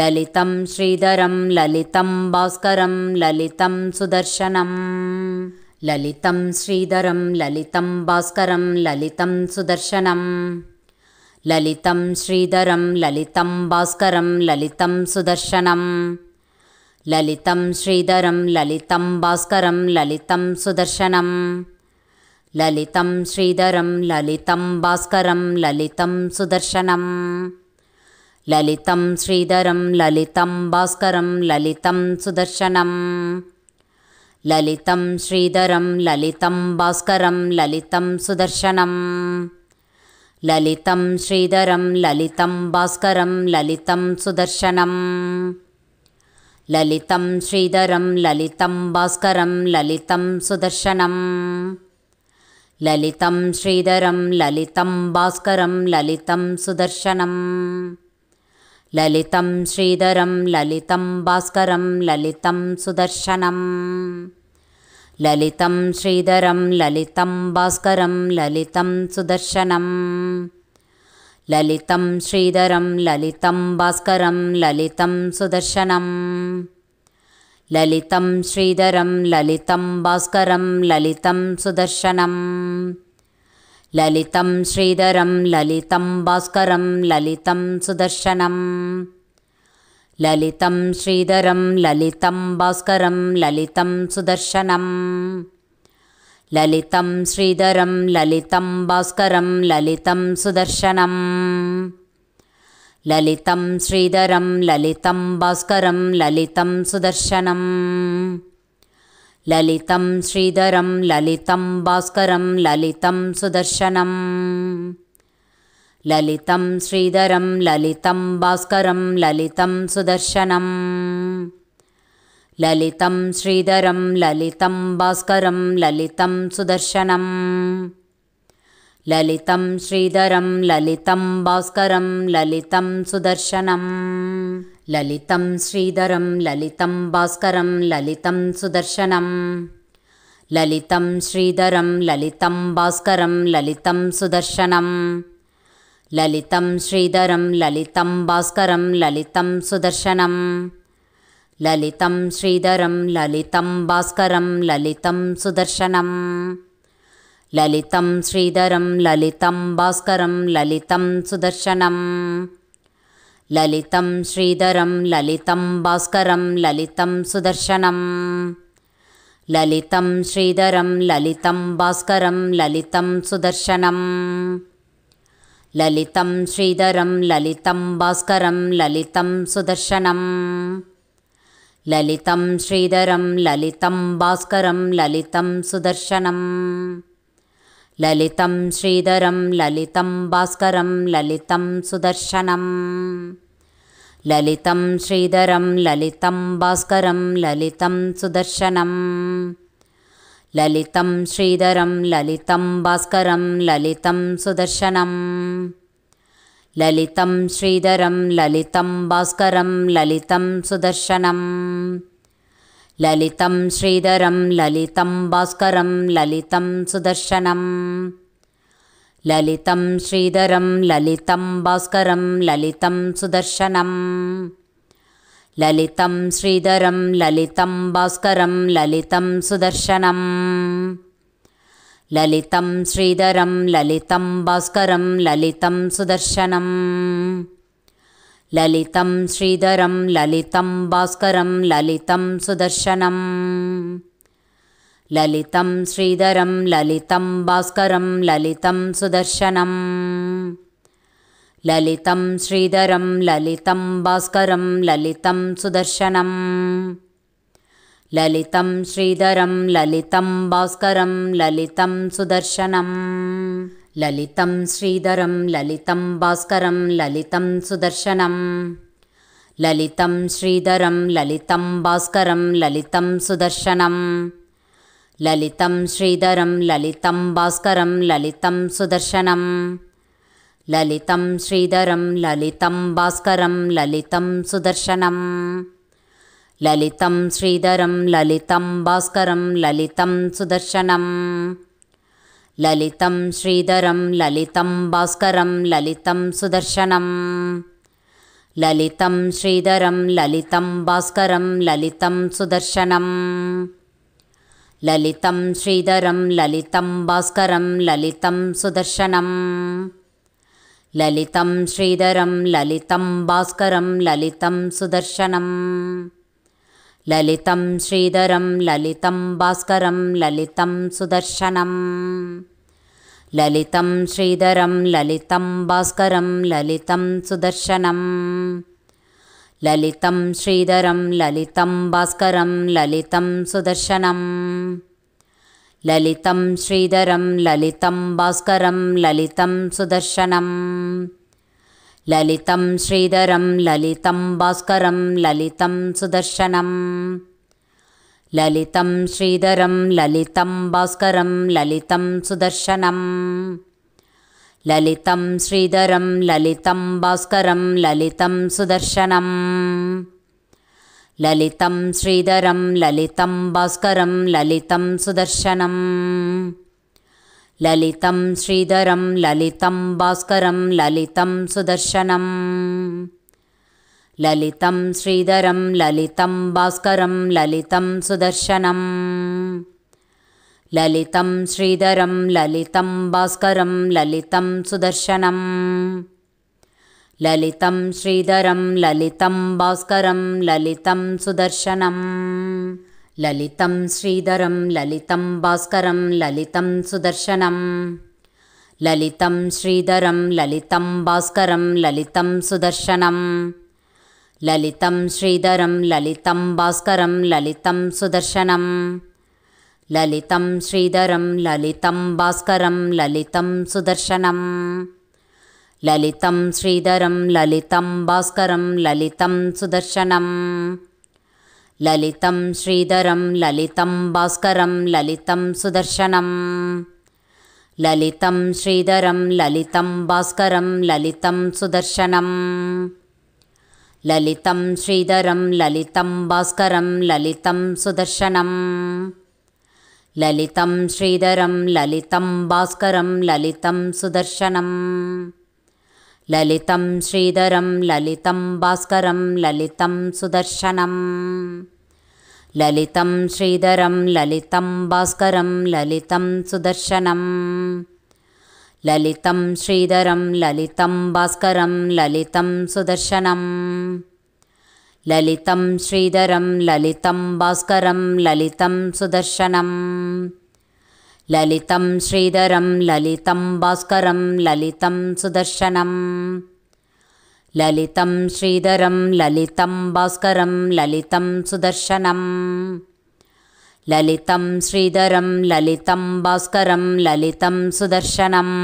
ललितं श्रीधरं ललितं भास्करं ललितं सुदर्शनम् ललितं श्रीधरं ललितं भास्करं ललितं सुदर्शनं ललितं श्रीधरं ललितं भास्करं ललितं सुदर्शनं ललितं श्रीधरं ललितं भास्करं ललितं सुदर्शनं ललितं श्रीधरं ललितं भास्करं ललितं सुदर्शनं ललितं श्रीधरं ललितं भास्करं ललितं सुदर्शनं ललितं श्रीधरं ललितं भास्करं ललितं सुदर्शनं ललितं श्रीधरं ललितं भास्करं ललितं सुदर्शनं ललितं श्रीधरं ललितं भास्करं ललितं सुदर्शनं ललितं श्रीधरं ललितं भास्करं ललितं सुदर्शनं ललितं श्रीधरं ललितं भास्करं ललितं सुदर्शनं ललितं श्रीधरं ललितं भास्करं ललितं सुदर्शनं ललितं श्रीधरं ललितं भास्करं ललितं सुदर्शनं ललितं श्रीधरं ललितं भास्करं ललितं सुदर्शनं ललितं श्रीधरं ललितं भास्करं ललितं सुदर्शनं ललितं श्रीधरं ललितं भास्करं ललितं सुदर्शनं ललितं श्रीधरं ललितं भास्करं ललितं सुदर्शनं ललितं श्रीधरं ललितं भास्करं ललितं सुदर्शनम् ललितं श्रीधरं ललितं भास्करं ललितं सुदर्शनं ललितं श्रीधरं ललितं भास्करं ललितं सुदर्शनं ललितं श्रीधरं ललितं भास्करं ललितं सुदर्शनं ललितं श्रीधरं ललितं भास्करं ललितं सुदर्शनम् ललितं श्रीधरं ललितं भास्करं ललितं सुदर्शनं ललितं श्रीधरं ललितं भास्करं ललितं सुदर्शनं ललितं श्रीधरं ललितं भास्करं ललितं सुदर्शनं ललितं श्रीधरं ललितं भास्करं ललितं सुदर्शनं ललितं श्रीधरं ललितं भास्करं ललितं सुदर्शनं ललितं श्रीधरं ललितं भास्करं ललितं सुदर्शनं ललितं श्रीधरं ललितं भास्करं ललितं सुदर्शनं ललितं श्रीधरं ललितं भास्करं ललितं सुदर्शनं ललितं श्रीधरं ललितं भास्करं ललितं सुदर्शनं ललितं श्रीधरं ललितं भास्करं ललितं सुदर्शनम् ललितं श्रीधरं ललितं भास्करं ललितं सुदर्शनं ललितं श्रीधरं ललितं भास्करं ललितं सुदर्शनं ललितं श्रीधरं ललितं भास्करं ललितं सुदर्शनं ललितं श्रीधरं ललितं भास्करं ललितं सुदर्शनं ललितं श्रीधरं ललितं भास्करं ललितं सुदर्शनं ललितं श्रीधरं ललितं भास्करं ललितं सुदर्शनं ललितं श्रीधरं ललितं भास्करं ललितं सुदर्शनं ललितं श्रीधरं ललितं भास्करं ललितं सुदर्शनम् ललितं श्रीधरं ललितं भास्करं ललितं सुदर्शनं ललितं श्रीधरं ललितं भास्करं ललितं सुदर्शनं ललितं श्रीधरं ललितं भास्करं ललितं सुदर्शनं ललितं श्रीधरं ललितं भास्करं ललितं सुदर्शनं ललितं श्रीधरं ललितं भास्करं ललितं सुदर्शनं ललितं श्रीधरं ललितं भास्करं ललितं सुदर्शनं ललितं श्रीधरं ललितं भास्करं ललितं सुदर्शनं ललितं श्रीधरं ललितं भास्करं ललितं सुदर्शनं ललितं श्रीधरं ललितं भास्करं ललितं सुदर्शनं ललितं श्रीधरं ललितं भास्करं ललितं सुदर्शनम् ललितं श्रीधरं ललितं भास्करं ललितं सुदर्शनं ललितं श्रीधरं ललितं भास्करं ललितं सुदर्शनं ललितं श्रीधरं ललितं भास्करं ललितं सुदर्शनं ललितं श्रीधरं ललितं भास्करं ललितं सुदर्शनम् ललितं श्रीधरं ललितं भास्करं ललितं सुदर्शनं ललितं श्रीधरं ललितं भास्करं ललितं सुदर्शनं ललितं श्रीधरं ललितं भास्करं ललितं सुदर्शनं ललितं श्रीधरं ललितं भास्करं ललितं सुदर्शनं ललितं श्रीधरं ललितं भास्करं ललितं सुदर्शनं ललितं श्रीधरं ललितं भास्करं ललितं सुदर्शनं ललितं श्रीधरं ललितं भास्करं ललितं सुदर्शनं ललितं श्रीधरं ललितं भास्करं ललितं सुदर्शनम् ललितं श्रीधरं ललितं भास्करं ललितं सुदर्शनं ललितं श्रीधरं ललितं भास्करं ललितं सुदर्शनं ललितं श्रीधरं ललितं भास्करं ललितं सुदर्शनं ललितं श्रीधरं ललितं भास्करं ललितं सुदर्शनं ललितं श्रीधरं ललितं भास्करं ललितं सुदर्शनं ललितं श्रीधरं ललितं भास्करं ललितं सुदर्शनं ललितं श्रीधरं ललितं भास्करं ललितं सुदर्शनं ललितं श्रीधरं ललितं भास्करं ललितं सुदर्शनं ललितं श्रीधरं ललितं भास्करं ललितं सुदर्शनं ललितं श्रीधरं ललितं भास्करं ललितं सुदर्शनं ललितं श्रीधरं ललितं भास्करं ललितं सुदर्शनं ललितं श्रीधरं ललितं भास्करं ललितं सुदर्शनं ललितं श्रीधरं ललितं भास्करं ललितं सुदर्शनं ललितं श्रीधरं ललितं भास्करं ललितं सुदर्शनम् ललितं श्रीधरं ललितं भास्करं ललितं सुदर्शनं ललितं श्रीधरं ललितं भास्करं ललितं सुदर्शनं ललितं श्रीधरं ललितं भास्करं ललितं सुदर्शनं ललितं श्रीधरं ललितं भास्करं ललितं सुदर्शनम्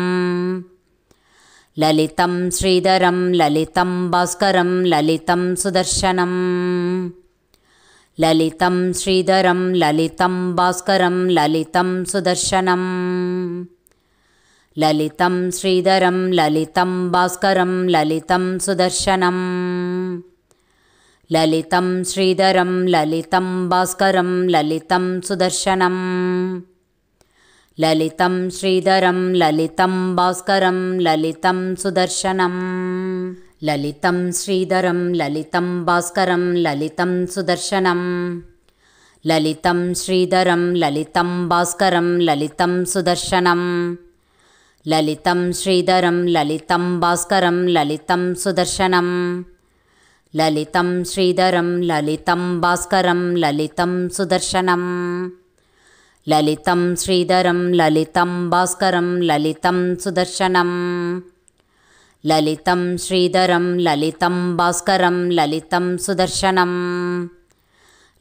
ललितं श्रीधरं ललितं भास्करं ललितं सुदर्शनं ललितं श्रीधरं ललितं भास्करं ललितं सुदर्शनं ललितं श्रीधरं ललितं भास्करं ललितं सुदर्शनं ललितं श्रीधरं ललितं भास्करं ललितं सुदर्शनं ललितं श्रीधरं ललितं भास्करं ललितं सुदर्शनं ललितं श्रीधरं ललितं भास्करं ललितं सुदर्शनं ललितं श्रीधरं ललितं भास्करं ललितं सुदर्शनं ललितं श्रीधरं ललितं भास्करं ललितं सुदर्शनं ललितं श्रीधरं ललितं भास्करं ललितं सुदर्शनं ललितं श्रीधरं ललितं भास्करं ललितं सुदर्शनं ललितं श्रीधरं ललितं भास्करं ललितं सुदर्शनं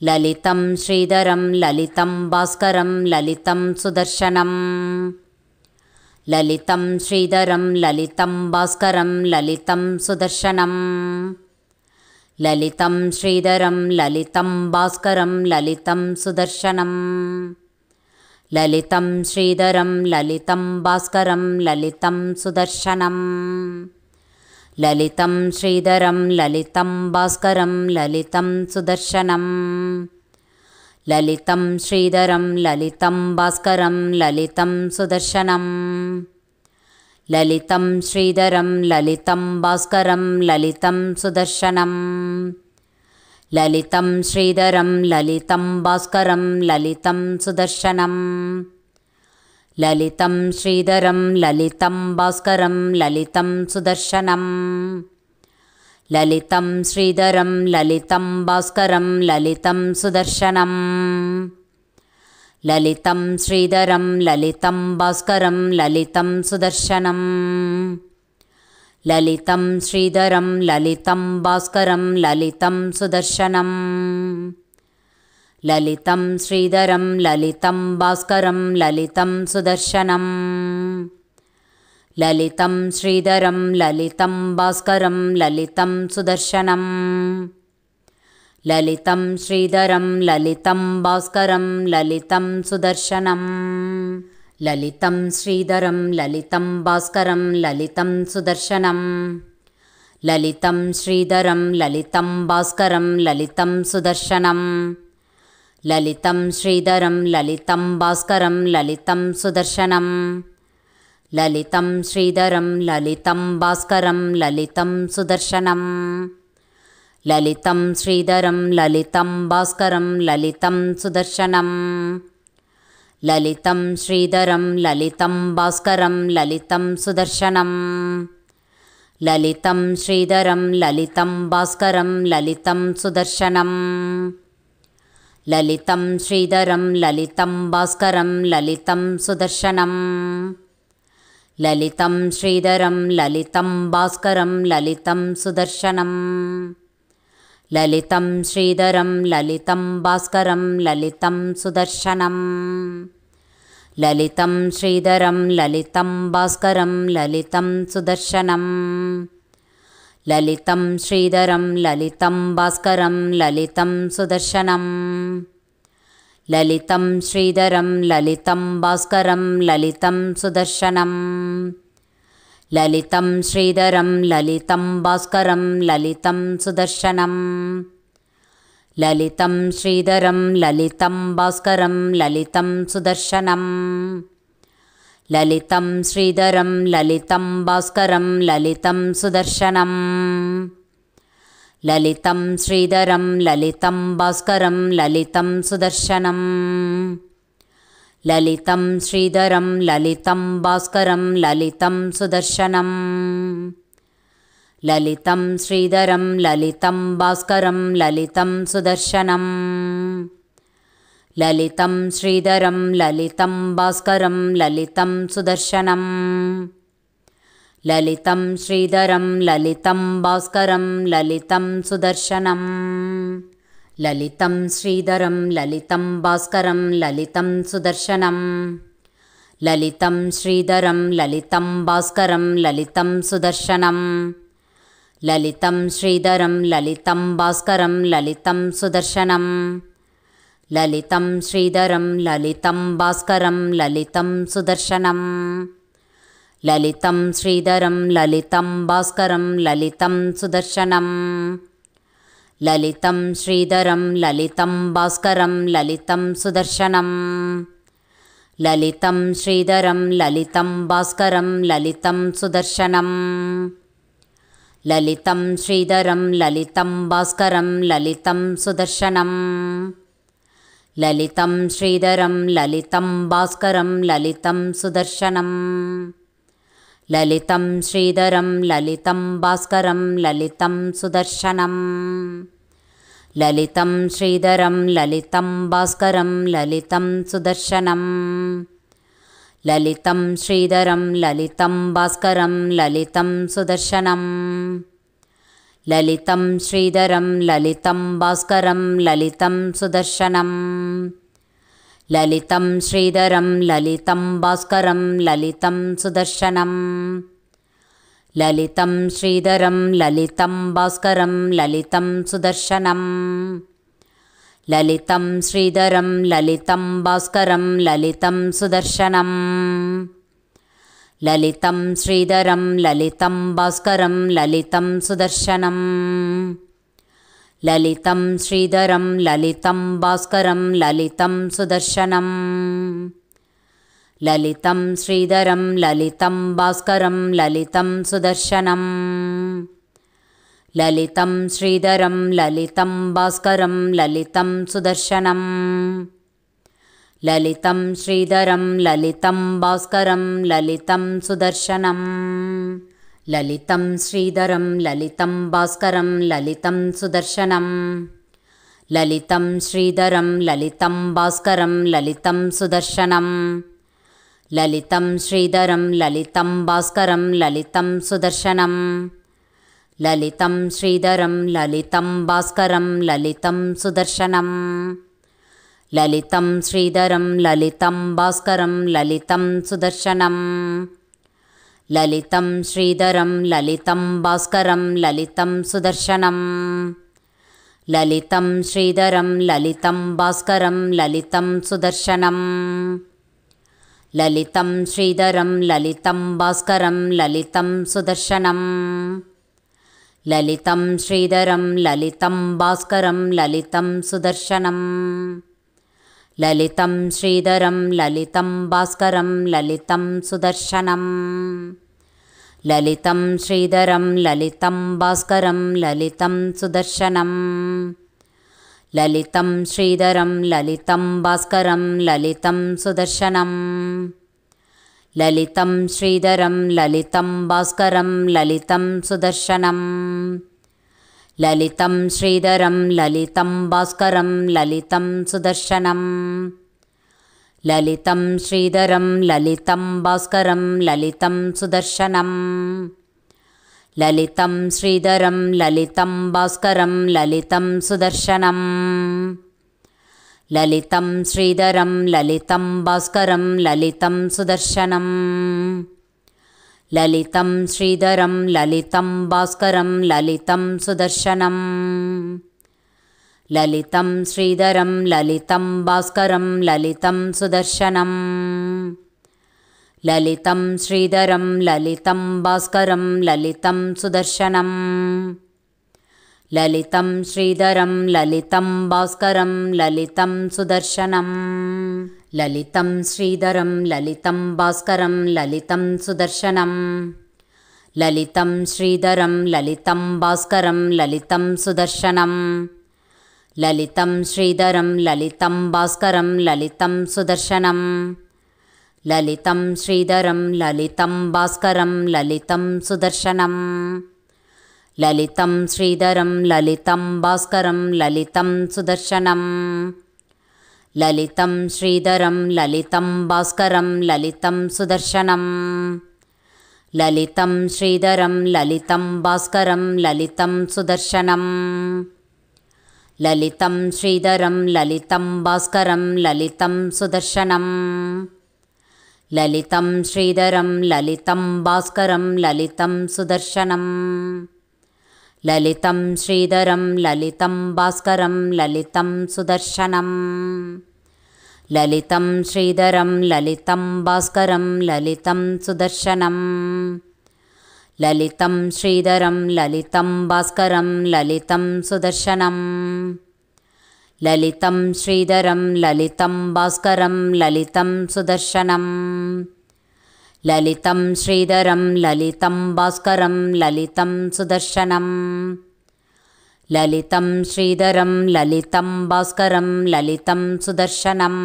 ललितं श्रीधरं ललितं भास्करं ललितं सुदर्शनं ललितं श्रीधरं ललितं भास्करं ललितं सुदर्शनं ललितं श्रीधरं ललितं भास्करं ललितं सुदर्शनम् ललितं श्रीधरं ललितं भास्करं ललितं सुदर्शनं ललितं श्रीधरं ललितं भास्करं ललितं सुदर्शनं ललितं श्रीधरं ललितं भास्करं ललितं सुदर्शनं ललितं श्रीधरं ललितं भास्करं ललितं सुदर्शनं ललितं श्रीधरं ललितं भास्करं ललितं सुदर्शनं ललितं श्रीधरं ललितं भास्करं ललितं सुदर्शनं ललितं श्रीधरं ललितं भास्करं ललितं सुदर्शनं ललितं श्रीधरं ललितं भास्करं ललितं सुदर्शनम् ललितं श्रीधरं ललितं भास्करं ललितं सुदर्शनं ललितं श्रीधरं ललितं भास्करं ललितं सुदर्शनं ललितं श्रीधरं ललितं भास्करं ललितं सुदर्शनं ललितं श्रीधरं ललितं भास्करं ललितं सुदर्शनम् ललितं श्रीधरं ललितं भास्करं ललितं सुदर्शनं ललितं श्रीधरं ललितं भास्करं ललितं सुदर्शनं ललितं श्रीधरं ललितं भास्करं ललितं सुदर्शनं ललितं श्रीधरं ललितं भास्करं ललितं सुदर्शनं ललितं श्रीधरं ललितं भास्करं ललितं सुदर्शनं ललितं श्रीधरं ललितं भास्करं ललितं सुदर्शनं ललितं श्रीधरं ललितं भास्करं ललितं सुदर्शनं ललितं श्रीधरं ललितं भास्करं ललितं सुदर्शनं ललितं श्रीधरं ललितं भास्करं ललितं सुदर्शनम् ललितं श्रीधरं ललितं भास्करं ललितं सुदर्शनं ललितं श्रीधरं ललितं भास्करं ललितं सुदर्शनं ललितं श्रीधरं ललितं भास्करं ललितं सुदर्शनं ललितं श्रीधरं ललितं भास्करं ललितं सुदर्शनं ललितं श्रीधरं ललितं भास्करं ललितं सुदर्शनं ललितं श्रीधरं ललितं भास्करं ललितं सुदर्शनं ललितं श्रीधरं ललितं भास्करं ललितं सुदर्शनं ललितं श्रीधरं ललितं भास्करं ललितं सुदर्शनम् ललितं श्रीधरं ललितं भास्करं ललितं सुदर्शनं ललितं श्रीधरं ललितं भास्करं ललितं सुदर्शनं ललितं श्रीधरं ललितं भास्करं ललितं सुदर्शनं ललितं श्रीधरं ललितं भास्करं ललितं सुदर्शनम् ललितं श्रीधरं ललितं भास्करं ललितं सुदर्शनं ललितं श्रीधरं ललितं भास्करं ललितं सुदर्शनं ललितं श्रीधरं ललितं भास्करं ललितं सुदर्शनं ललितं श्रीधरं ललितं भास्करं ललितं सुदर्शनं ललितं श्रीधरं ललितं भास्करं ललितं सुदर्शनं ललितं श्रीधरं ललितं भास्करं ललितं सुदर्शनं ललितं श्रीधरं ललितं भास्करं ललितं सुदर्शनं ललितं श्रीधरं ललितं भास्करं ललितं सुदर्शनं ललितं श्रीधरं ललितं भास्करं ललितं सुदर्शनम् ललितं श्रीधरं ललितं भास्करं ललितं सुदर्शनं ललितं श्रीधरं ललितं भास्करं ललितं सुदर्शनं ललितं श्रीधरं ललितं भास्करं ललितं सुदर्शनं ललितं श्रीधरं ललितं भास्करं ललितं सुदर्शनं ललितं श्रीधरं ललितं भास्करं ललितं सुदर्शनं ललितं श्रीधरं ललितं भास्करं ललितं सुदर्शनं ललितं श्रीधरं ललितं भास्करं ललितं सुदर्शनं ललितं श्रीधरं ललितं भास्करं ललितं सुदर्शनम् ललितं श्रीधरं ललितं भास्करं ललितं सुदर्शनं ललितं श्रीधरं ललितं भास्करं ललितं सुदर्शनं ललितं श्रीधरं ललितं भास्करं ललितं सुदर्शनं ललितं श्रीधरं ललितं भास्करं ललितं सुदर्शनम् ललितं श्रीधरं ललितं भास्करं ललितं सुदर्शनं ललितं श्रीधरं ललितं भास्करं ललितं सुदर्शनं ललितं श्रीधरं ललितं भास्करं ललितं सुदर्शनं ललितं श्रीधरं ललितं भास्करं ललितं सुदर्शनं ललितं श्रीधरं ललितं भास्करं ललितं सुदर्शनं ललितं श्रीधरं ललितं भास्करं ललितं सुदर्शनं ललितं श्रीधरं ललितं भास्करं ललितं सुदर्शनं ललितं श्रीधरं ललितं भास्करं ललितं सुदर्शनं ललितं श्रीधरं ललितं भास्करं ललितं सुदर्शनम् ललितं श्रीधरं ललितं भास्करं ललितं सुदर्शनं ललितं श्रीधरं ललितं भास्करं ललितं सुदर्शनं ललितं श्रीधरं ललितं भास्करं ललितं सुदर्शनं ललितं श्रीधरं ललितं भास्करं ललितं सुदर्शनं ललितं श्रीधरं ललितं भास्करं ललितं सुदर्शनं ललितं श्रीधरं ललितं भास्करं ललितं सुदर्शनं ललितं श्रीधरं ललितं भास्करं ललितं सुदर्शनं ललितं श्रीधरं ललितं भास्करं ललितं सुदर्शनम् ललितं श्रीधरं ललितं भास्करं ललितं सुदर्शनं ललितं श्रीधरं ललितं भास्करं ललितं सुदर्शनं ललितं श्रीधरं ललितं भास्करं ललितं सुदर्शनं ललितं श्रीधरं ललितं भास्करं ललितं सुदर्शनम् ललितं श्रीधरं ललितं भास्करं ललितं सुदर्शनं ललितं श्रीधरं ललितं भास्करं ललितं सुदर्शनं ललितं श्रीधरं ललितं भास्करं ललितं सुदर्शनं ललितं श्रीधरं ललितं भास्करं ललितं सुदर्शनं ललितं श्रीधरं ललितं भास्करं ललितं सुदर्शनं ललितं श्रीधरं ललितं भास्करं ललितं सुदर्शनं ललितं श्रीधरं ललितं भास्करं ललितं सुदर्शनं ललितं श्रीधरं ललितं भास्करं ललितं सुदर्शनं ललितं श्रीधरं ललितं भास्करं ललितं सुदर्शनं ललितं श्रीधरं ललितं भास्करं ललितं सुदर्शनम् ललितं श्रीधरं ललितं भास्करं ललितं सुदर्शनं ललितं श्रीधरं ललितं भास्करं ललितं सुदर्शनं ललितं श्रीधरं ललितं भास्करं ललितं सुदर्शनं ललितं श्रीधरं ललितं भास्करं ललितं सुदर्शनं ललितं श्रीधरं ललितं भास्करं ललितं सुदर्शनं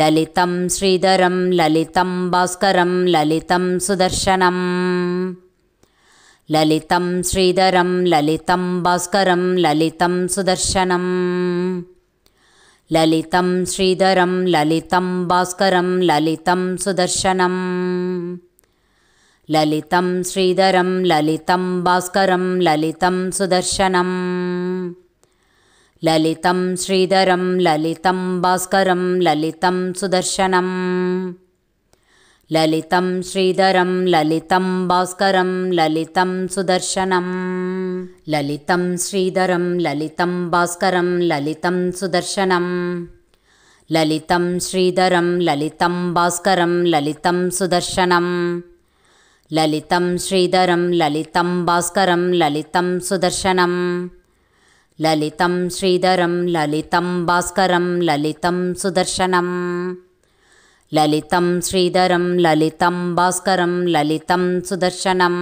ललितं श्रीधरं ललितं भास्करं ललितं सुदर्शनं ललितं श्रीधरं ललितं भास्करं ललितं सुदर्शनं ललितं श्रीधरं ललितं भास्करं ललितं सुदर्शनम् ललितं श्रीधरं ललितं भास्करं ललितं सुदर्शनं ललितं श्रीधरं ललितं भास्करं ललितं सुदर्शनं ललितं श्रीधरं ललितं भास्करं ललितं सुदर्शनं ललितं श्रीधरं ललितं भास्करं ललितं सुदर्शनं ललितं श्रीधरं ललितं भास्करं ललितं सुदर्शनं ललितं श्रीधरं ललितं भास्करं ललितं सुदर्शनं ललितं श्रीधरं ललितं भास्करं ललितं सुदर्शनं ललितं श्रीधरं ललितं भास्करं ललितं सुदर्शनं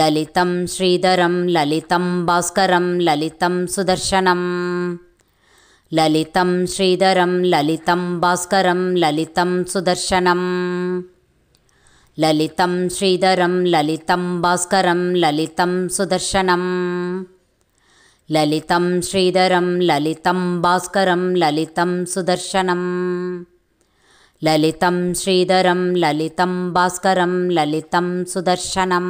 ललितं श्रीधरं ललितं भास्करं ललितं सुदर्शनं ललितं श्रीधरं ललितं भास्करं ललितं सुदर्शनं ललितं श्रीधरं ललितं भास्करं ललितं सुदर्शनं ललितं श्रीधरं ललितं भास्करं ललितं सुदर्शनं ललितं श्रीधरं ललितं भास्करं ललितं सुदर्शनं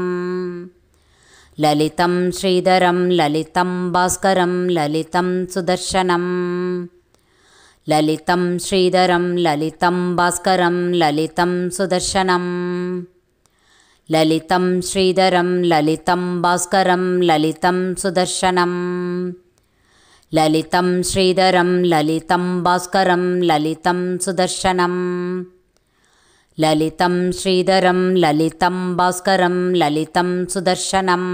ललितं श्रीधरं ललितं भास्करं ललितं सुदर्शनम् ललितं श्रीधरं ललितं भास्करं ललितं सुदर्शनं ललितं श्रीधरं ललितं भास्करं ललितं सुदर्शनं ललितं श्रीधरं ललितं भास्करं ललितं सुदर्शनं ललितं श्रीधरं ललितं भास्करं ललितं सुदर्शनं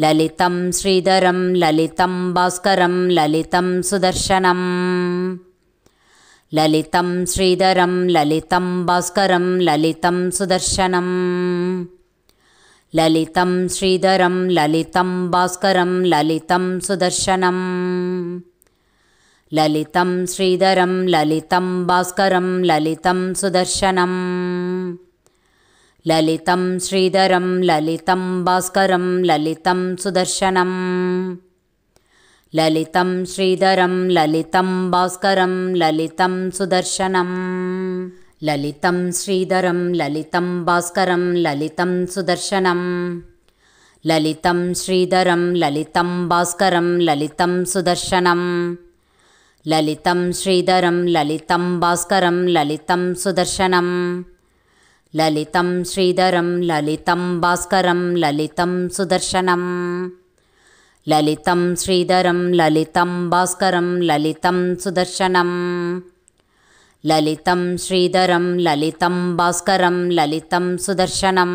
ललितं श्रीधरं ललितं भास्करं ललितं सुदर्शनं ललितं श्रीधरं ललितं भास्करं ललितं सुदर्शनं ललितं श्रीधरं ललितं भास्करं ललितं सुदर्शनं ललितं श्रीधरं ललितं भास्करं ललितं सुदर्शनम् ललितं श्रीधरं ललितं भास्करं ललितं सुदर्शनं ललितं श्रीधरं ललितं भास्करं ललितं सुदर्शनं ललितं श्रीधरं ललितं भास्करं ललितं सुदर्शनं ललितं श्रीधरं ललितं भास्करं ललितं सुदर्शनं ललितं श्रीधरं ललितं भास्करं ललितं सुदर्शनं ललितं श्रीधरं ललितं भास्करं ललितं सुदर्शनं ललितं श्रीधरं ललितं भास्करं ललितं सुदर्शनं ललितं श्रीधरं ललितं भास्करं ललितं सुदर्शनं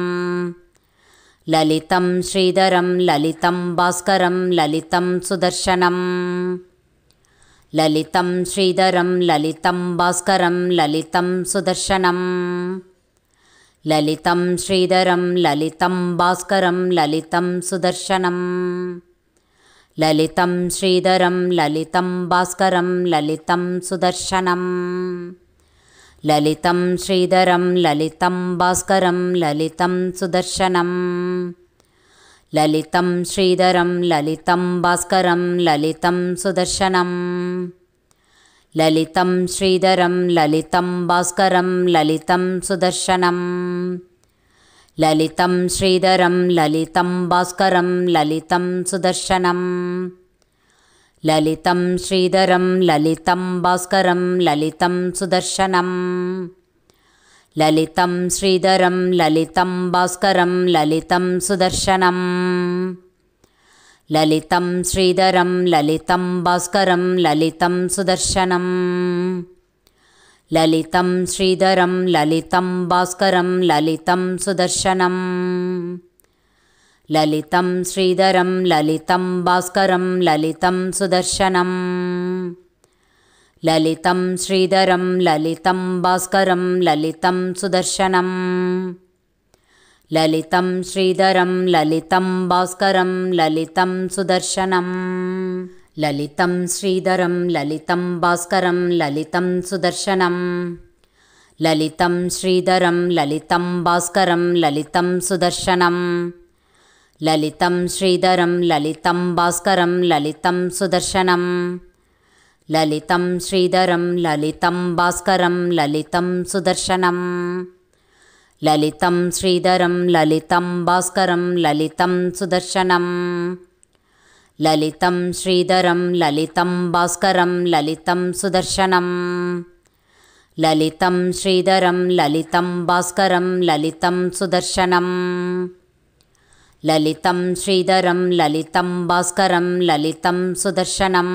ललितं श्रीधरं ललितं भास्करं ललितं सुदर्शनं ललितं श्रीधरं ललितं भास्करं ललितं सुदर्शनं ललितं श्रीधरं ललितं भास्करं ललितं सुदर्शनं ललितं श्रीधरं ललितं भास्करं ललितं सुदर्शनं ललितं श्रीधरं ललितं भास्करं ललितं सुदर्शनं ललितं श्रीधरं ललितं भास्करं ललितं सुदर्शनम् ललितं श्रीधरं ललितं भास्करं ललितं सुदर्शनं ललितं श्रीधरं ललितं भास्करं ललितं सुदर्शनं ललितं श्रीधरं ललितं भास्करं ललितं सुदर्शनं ललितं श्रीधरं ललितं भास्करं ललितं सुदर्शनम् ललितं श्रीधरं ललितं भास्करं ललितं सुदर्शनं ललितं श्रीधरं ललितं भास्करं ललितं सुदर्शनं ललितं श्रीधरं ललितं भास्करं ललितं सुदर्शनं ललितं श्रीधरं ललितं भास्करं ललितं सुदर्शनम् ललितं श्रीधरं ललितं भास्करं ललितं सुदर्शनं ललितं श्रीधरं ललितं भास्करं ललितं सुदर्शनं ललितं श्रीधरं ललितं भास्करं ललितं सुदर्शनं ललितं श्रीधरं ललितं भास्करं ललितं सुदर्शनं ललितं श्रीधरं ललितं भास्करं ललितं सुदर्शनं ललितं श्रीधरं ललितं भास्करं ललितं सुदर्शनं ललितं श्रीधरं ललितं भास्करं ललितं सुदर्शनं ललितं श्रीधरं ललितं भास्करं ललितं सुदर्शनं ललितं श्रीधरं ललितं भास्करं ललितं सुदर्शनं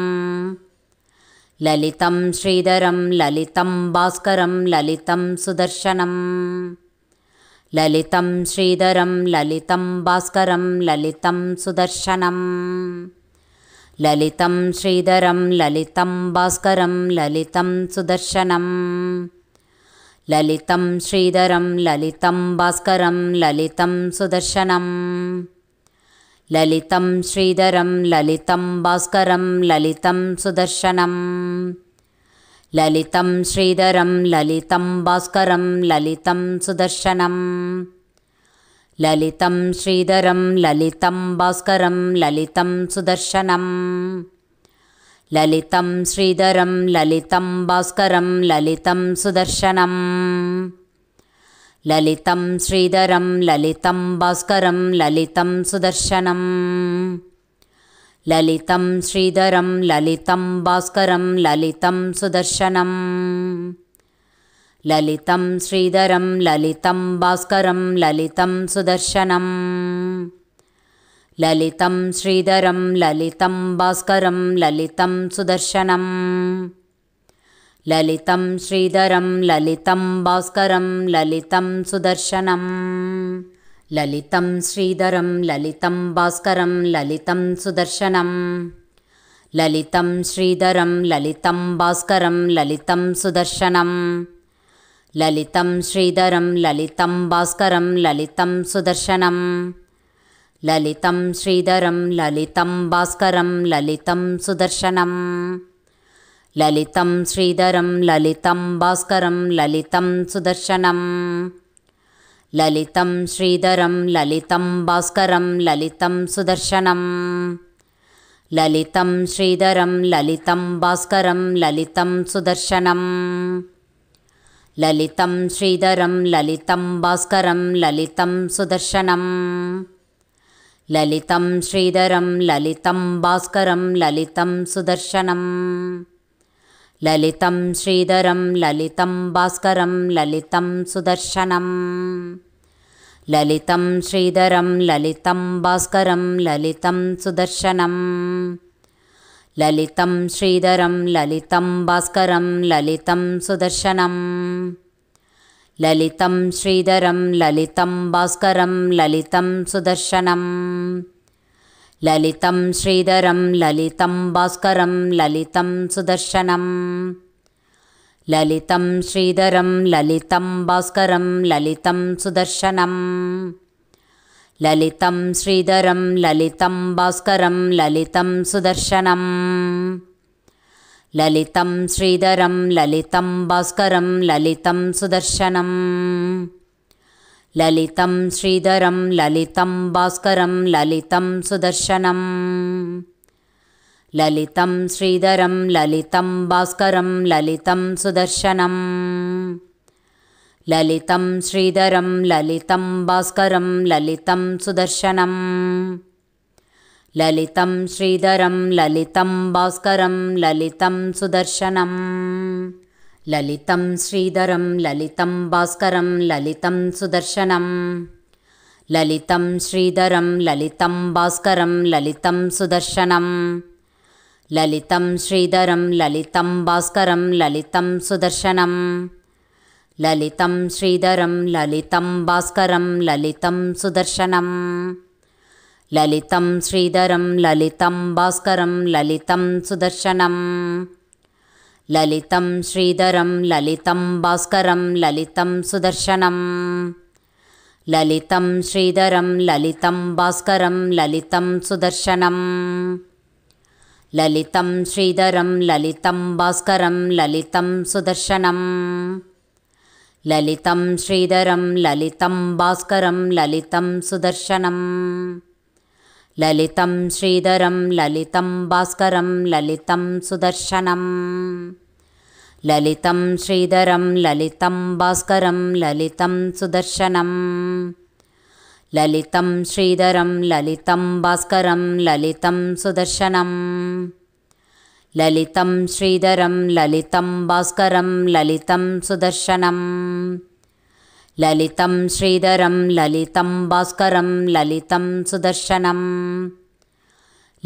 ललितं श्रीधरं ललितं भास्करं ललितं सुदर्शनम् ललितं श्रीधरं ललितं भास्करं ललितं सुदर्शनं ललितं श्रीधरं ललितं भास्करं ललितं सुदर्शनं ललितं श्रीधरं ललितं भास्करं ललितं सुदर्शनं ललितं श्रीधरं ललितं भास्करं ललितं सुदर्शनं ललितं श्रीधरं ललितं भास्करं ललितं सुदर्शनं ललितं श्रीधरं ललितं भास्करं ललितं सुदर्शनं ललितं श्रीधरं ललितं भास्करं ललितं सुदर्शनं ललितं श्रीधरं ललितं भास्करं ललितं सुदर्शनम् ललितं श्रीधरं ललितं भास्करं ललितं सुदर्शनं ललितं श्रीधरं ललितं भास्करं ललितं सुदर्शनं ललितं श्रीधरं ललितं भास्करं ललितं सुदर्शनं ललितं श्रीधरं ललितं भास्करं ललितं सुदर्शनम् ललितं श्रीधरं ललितं भास्करं ललितं सुदर्शनं ललितं श्रीधरं ललितं भास्करं ललितं सुदर्शनं ललितं श्रीधरं ललितं भास्करं ललितं सुदर्शनं ललितं श्रीधरं ललितं भास्करं ललितं सुदर्शनं ललितं श्रीधरं ललितं भास्करं ललितं सुदर्शनम् ललितं श्रीधरं ललितं भास्करं ललितं सुदर्शनं ललितं श्रीधरं ललितं भास्करं ललितं सुदर्शनं ललितं श्रीधरं ललितं भास्करं ललितं सुदर्शनं ललितं श्रीधरं ललितं भास्करं ललितं सुदर्शनम् ललितं श्रीधरं ललितं भास्करं ललितं सुदर्शनं ललितं श्रीधरं ललितं भास्करं ललितं सुदर्शनं ललितं श्रीधरं ललितं भास्करं ललितं सुदर्शनं ललितं श्रीधरं ललितं भास्करं ललितं सुदर्शनम् ललितं श्रीधरं ललितं भास्करं ललितं सुदर्शनं ललितं श्रीधरं ललितं भास्करं ललितं सुदर्शनं ललितं श्रीधरं ललितं भास्करं ललितं सुदर्शनं ललितं श्रीधरं ललितं भास्करं ललितं सुदर्शनम् ललितं श्रीधरं ललितं भास्करं ललितं सुदर्शनं ललितं श्रीधरं ललितं भास्करं ललितं सुदर्शनं ललितं श्रीधरं ललितं भास्करं ललितं सुदर्शनं ललितं श्रीधरं ललितं भास्करं ललितं सुदर्शनम् ललितं श्रीधरं ललितं भास्करं ललितं सुदर्शनं ललितं श्रीधरं ललितं भास्करं ललितं सुदर्शनं ललितं श्रीधरं ललितं भास्करं ललितं सुदर्शनं ललितं श्रीधरं ललितं भास्करं ललितं सुदर्शनं ललितं श्रीधरं ललितं भास्करं ललितं सुदर्शनं ललितं श्रीधरं ललितं भास्करं ललितं सुदर्शनं ललितं श्रीधरं ललितं भास्करं ललितं सुदर्शनं ललितं श्रीधरं ललितं भास्करं ललितं सुदर्शनं ललितं श्रीधरं ललितं भास्करं ललितं सुदर्शनम् ललितं श्रीधरं ललितं भास्करं ललितं सुदर्शनं ललितं श्रीधरं ललितं भास्करं ललितं सुदर्शनं ललितं श्रीधरं ललितं भास्करं ललितं सुदर्शनं ललितं श्रीधरं ललितं भास्करं ललितं सुदर्शनम् ललितं श्रीधरं ललितं भास्करं ललितं सुदर्शनं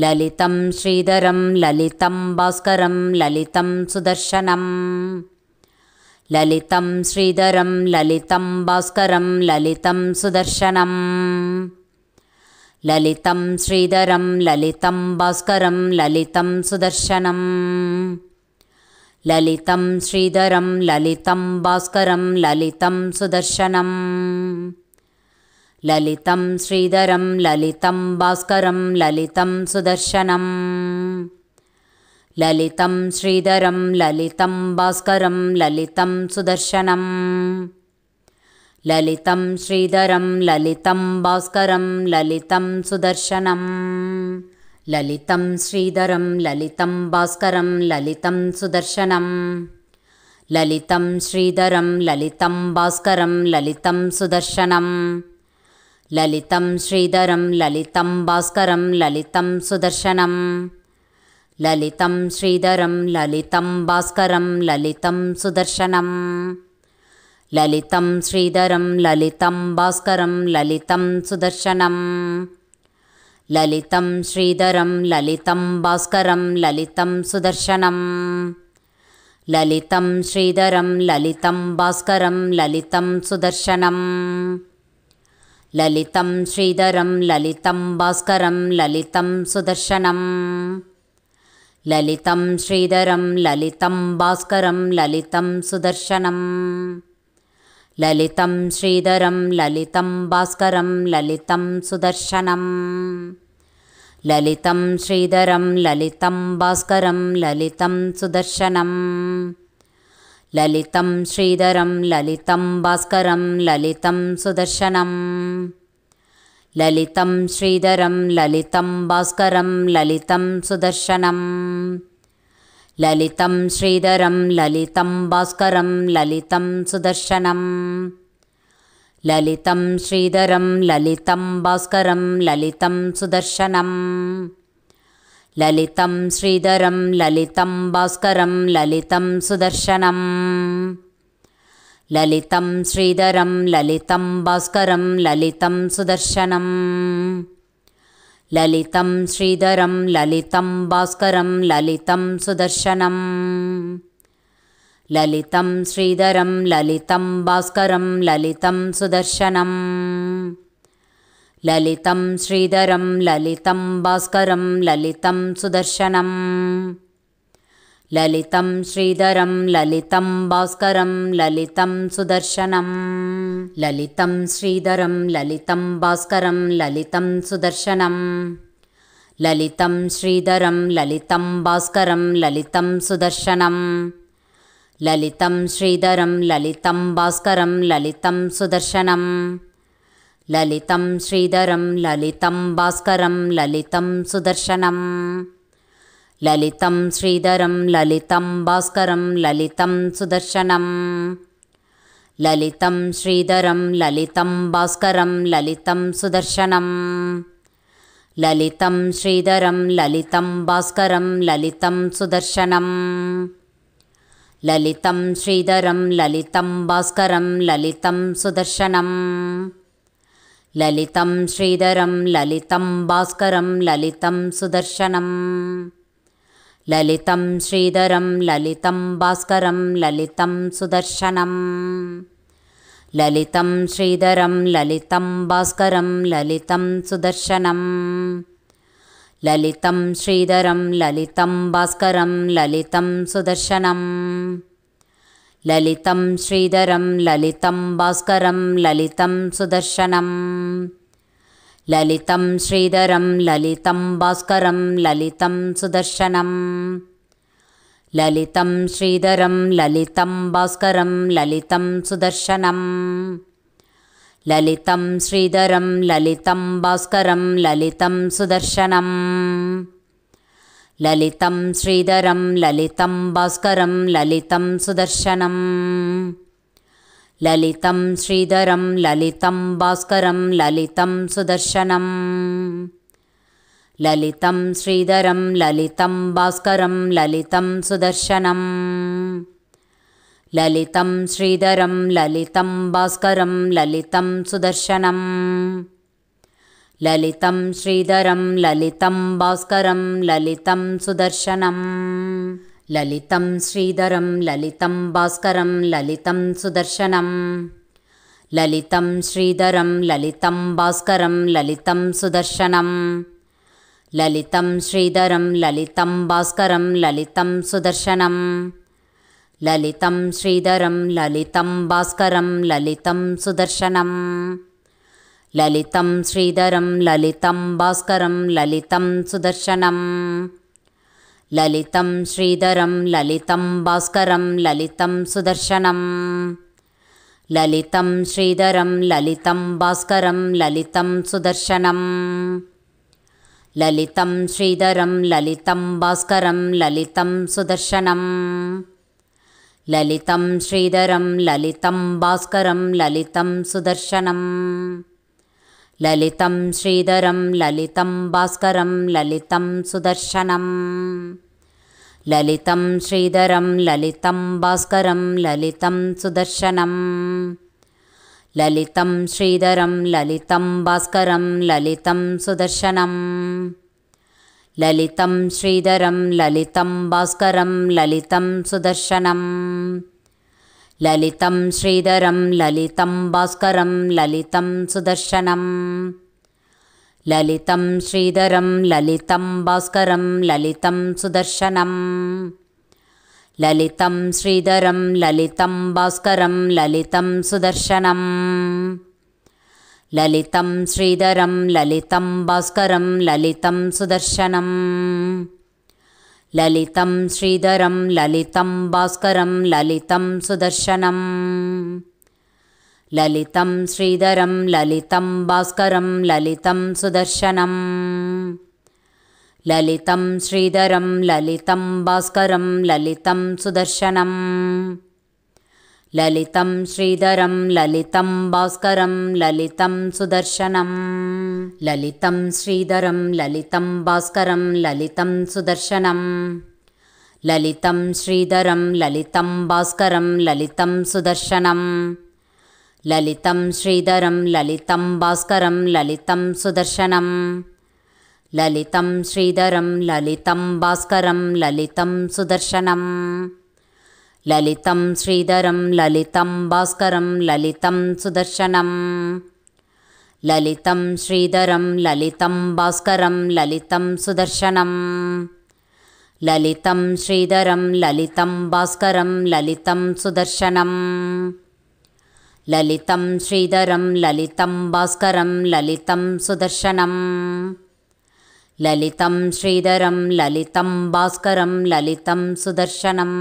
ललितं श्रीधरं ललितं भास्करं ललितं सुदर्शनं ललितं श्रीधरं ललितं भास्करं ललितं सुदर्शनं ललितं श्रीधरं ललितं भास्करं ललितं सुदर्शनम् ललितं श्रीधरं ललितं भास्करं ललितं सुदर्शनं ललितं श्रीधरं ललितं भास्करं ललितं सुदर्शनं ललितं श्रीधरं ललितं भास्करं ललितं सुदर्शनं ललितं श्रीधरं ललितं भास्करं ललितं सुदर्शनम् ललितं श्रीधरं ललितं भास्करं ललितं सुदर्शनं ललितं श्रीधरं ललितं भास्करं ललितं सुदर्शनं ललितं श्रीधरं ललितं भास्करं ललितं सुदर्शनं ललितं श्रीधरं ललितं भास्करं ललितं सुदर्शनं ललितं श्रीधरं ललितं भास्करं ललितं सुदर्शनं ललितं श्रीधरं ललितं भास्करं ललितं सुदर्शनं ललितं श्रीधरं ललितं भास्करं ललितं सुदर्शनं ललितं श्रीधरं ललितं भास्करं ललितं सुदर्शनं ललितं श्रीधरं ललितं भास्करं ललितं सुदर्शनम् ललितं श्रीधरं ललितं भास्करं ललितं सुदर्शनं ललितं श्रीधरं ललितं भास्करं ललितं सुदर्शनं ललितं श्रीधरं ललितं भास्करं ललितं सुदर्शनं ललितं श्रीधरं ललितं भास्करं ललितं सुदर्शनं ललितं श्रीधरं ललितं भास्करं ललितं सुदर्शनं ललितं श्रीधरं ललितं भास्करं ललितं सुदर्शनं ललितं श्रीधरं ललितं भास्करं ललितं सुदर्शनं ललितं श्रीधरं ललितं भास्करं ललितं सुदर्शनम् ललितं श्रीधरं ललितं भास्करं ललितं सुदर्शनं ललितं श्रीधरं ललितं भास्करं ललितं सुदर्शनं ललितं श्रीधरं ललितं भास्करं ललितं सुदर्शनम् ललितं श्रीधरं ललितं भास्करं ललितं सुदर्शनं ललितं श्रीधरं ललितं भास्करं ललितं सुदर्शनं ललितं श्रीधरं ललितं भास्करं ललितं सुदर्शनं ललितं श्रीधरं ललितं भास्करं ललितं सुदर्शनं ललितं श्रीधरं ललितं भास्करं ललितं सुदर्शनं ललितं श्रीधरं ललितं भास्करं ललितं सुदर्शनं ललितं श्रीधरं ललितं भास्करं ललितं सुदर्शनं ललितं श्रीधरं ललितं भास्करं ललितं सुदर्शनं ललितं श्रीधरं ललितं भास्करं ललितं सुदर्शनं ललितं श्रीधरं ललितं भास्करं ललितं सुदर्शनम् ललितं श्रीधरं ललितं भास्करं ललितं सुदर्शनं ललितं श्रीधरं ललितं भास्करं ललितं सुदर्शनं ललितं श्रीधरं ललितं भास्करं ललितं सुदर्शनं ललितं श्रीधरं ललितं भास्करं ललितं सुदर्शनं ललितं श्रीधरं ललितं भास्करं ललितं सुदर्शनं ललितं श्रीधरं ललितं भास्करं ललितं सुदर्शनं ललितं श्रीधरं ललितं भास्करं ललितं सुदर्शनं ललितं श्रीधरं ललितं भास्करं ललितं सुदर्शनम् ललितं श्रीधरं ललितं भास्करं ललितं सुदर्शनं ललितं श्रीधरं ललितं भास्करं ललितं सुदर्शनं ललितं श्रीधरं ललितं भास्करं ललितं सुदर्शनं ललितं श्रीधरं ललितं भास्करं ललितं सुदर्शनम् ललितं श्रीधरं ललितं भास्करं ललितं सुदर्शनं ललितं श्रीधरं ललितं भास्करं ललितं सुदर्शनं ललितं श्रीधरं ललितं भास्करं ललितं सुदर्शनं ललितं श्रीधरं ललितं भास्करं ललितं सुदर्शनं ललितं श्रीधरं ललितं भास्करं ललितं सुदर्शनं ललितं श्रीधरं ललितं भास्करं ललितं सुदर्शनं ललितं श्रीधरं ललितं भास्करं ललितं सुदर्शनं ललितं श्रीधरं ललितं भास्करं ललितं सुदर्शनं ललितं श्रीधरं ललितं भास्करं ललितं सुदर्शनम् ललितं श्रीधरं ललितं भास्करं ललितं सुदर्शनं ललितं श्रीधरं ललितं भास्करं ललितं सुदर्शनं ललितं श्रीधरं ललितं भास्करं ललितं सुदर्शनं ललितं श्रीधरं ललितं भास्करं ललितं सुदर्शनं ललितं श्रीधरं ललितं भास्करं ललितं सुदर्शनं ललितं श्रीधरं ललितं भास्करं ललितं सुदर्शनं ललितं श्रीधरं ललितं भास्करं ललितं सुदर्शनं ललितं श्रीधरं ललितं भास्करं ललितं सुदर्शनम् ललितं श्रीधरं ललितं भास्करं ललितं सुदर्शनं ललितं श्रीधरं ललितं भास्करं ललितं सुदर्शनं ललितं श्रीधरं ललितं भास्करं ललितं सुदर्शनम् ललितं श्रीधरं ललितं भास्करं ललितं सुदर्शनं ललितं श्रीधरं ललितं भास्करं ललितं सुदर्शनं ललितं श्रीधरं ललितं भास्करं ललितं सुदर्शनं ललितं श्रीधरं ललितं भास्करं ललितं सुदर्शनं ललितं श्रीधरं ललितं भास्करं ललितं सुदर्शनं ललितं श्रीधरं ललितं भास्करं ललितं सुदर्शनं ललितं श्रीधरं ललितं भास्करं ललितं सुदर्शनं ललितं श्रीधरं ललितं भास्करं ललितं सुदर्शनं ललितं श्रीधरं ललितं भास्करं ललितं सुदर्शनं ललितं श्रीधरं ललितं भास्करं ललितं सुदर्शनम्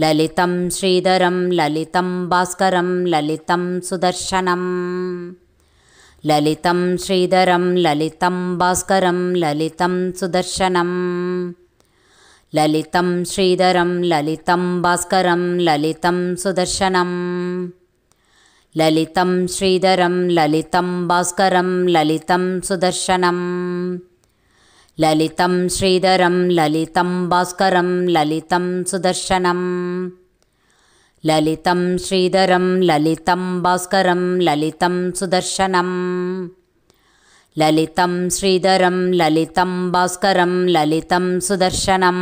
ललितं श्रीधरं ललितं भास्करं ललितं सुदर्शनं ललितं श्रीधरं ललितं भास्करं ललितं सुदर्शनं ललितं श्रीधरं ललितं भास्करं ललितं सुदर्शनं ललितं श्रीधरं ललितं भास्करं ललितं सुदर्शनम् ललितं श्रीधरं ललितं भास्करं ललितं सुदर्शनं ललितं श्रीधरं ललितं भास्करं ललितं सुदर्शनं ललितं श्रीधरं ललितं भास्करं ललितं सुदर्शनं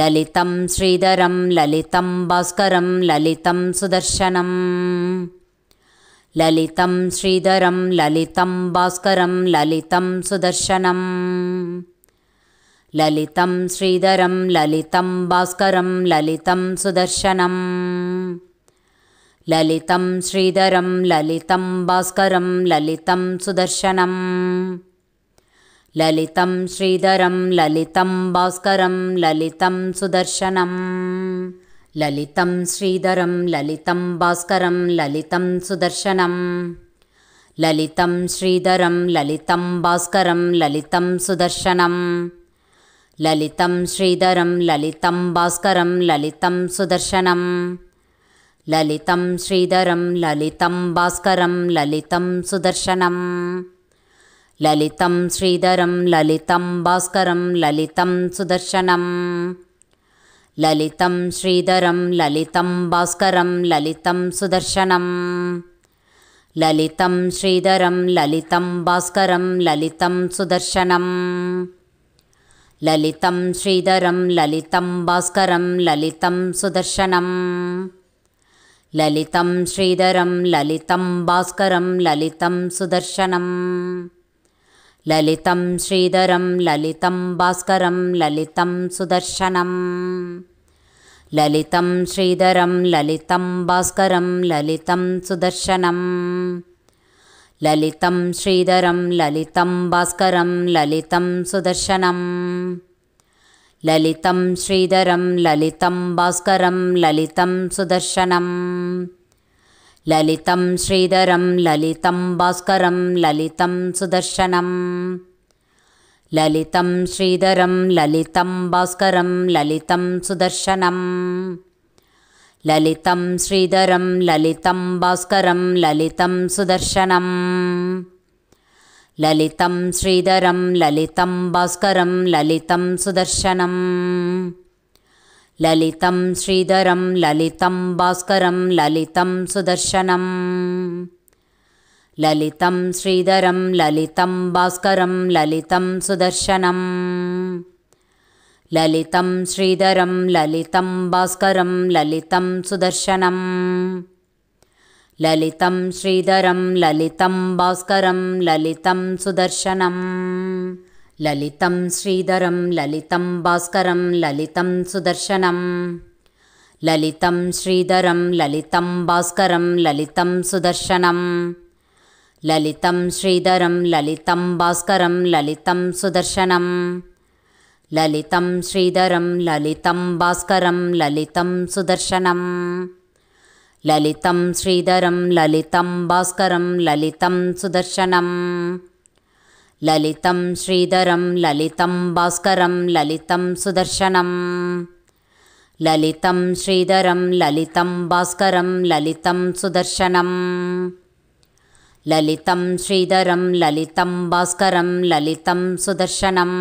ललितं श्रीधरं ललितं भास्करं ललितं सुदर्शनम् ललितं श्रीधरं ललितं भास्करं ललितं सुदर्शनं ललितं श्रीधरं ललितं भास्करं ललितं सुदर्शनं ललितं श्रीधरं ललितं भास्करं ललितं सुदर्शनं ललितं श्रीधरं ललितं भास्करं ललितं सुदर्शनम् ललितं श्रीधरं ललितं भास्करं ललितं सुदर्शनं ललितं श्रीधरं ललितं भास्करं ललितं सुदर्शनं ललितं श्रीधरं ललितं भास्करं ललितं सुदर्शनं ललितं श्रीधरं ललितं भास्करं ललितं सुदर्शनं ललितं श्रीधरं ललितं भास्करं ललितं सुदर्शनं ललितं श्रीधरं ललितं भास्करं ललितं सुदर्शनं ललितं श्रीधरं ललितं भास्करं ललितं सुदर्शनं ललितं श्रीधरं ललितं भास्करं ललितं सुदर्शनं ललितं श्रीधरं ललितं भास्करं ललितं सुदर्शनम् ललितं श्रीधरं ललितं भास्करं ललितं सुदर्शनं ललितं श्रीधरं ललितं भास्करं ललितं सुदर्शनं ललितं श्रीधरं ललितं भास्करं ललितं सुदर्शनं ललितं श्रीधरं ललितं भास्करं ललितं सुदर्शनं ललितं श्रीधरं ललितं भास्करं ललितं सुदर्शनं ललितं श्रीधरं ललितं भास्करं ललितं सुदर्शनं ललितं श्रीधरं ललितं भास्करं ललितं सुदर्शनं ललितं श्रीधरं ललितं भास्करं ललितं सुदर्शनम् ललितं श्रीधरं ललितं भास्करं ललितं सुदर्शनं ललितं श्रीधरं ललितं भास्करं ललितं सुदर्शनं ललितं श्रीधरं ललितं भास्करं ललितं सुदर्शनं ललितं श्रीधरं ललितं भास्करं ललितं सुदर्शनम् ललितं श्रीधरं ललितं भास्करं ललितं सुदर्शनं ललितं श्रीधरं ललितं भास्करं ललितं सुदर्शनं ललितं श्रीधरं ललितं भास्करं ललितं सुदर्शनं ललितं श्रीधरं ललितं भास्करं ललितं सुदर्शनं ललितं श्रीधरं ललितं भास्करं ललितं सुदर्शनं ललितं श्रीधरं ललितं भास्करं ललितं सुदर्शनं ललितं श्रीधरं ललितं भास्करं ललितं सुदर्शनं ललितं श्रीधरं ललितं भास्करं ललितं सुदर्शनं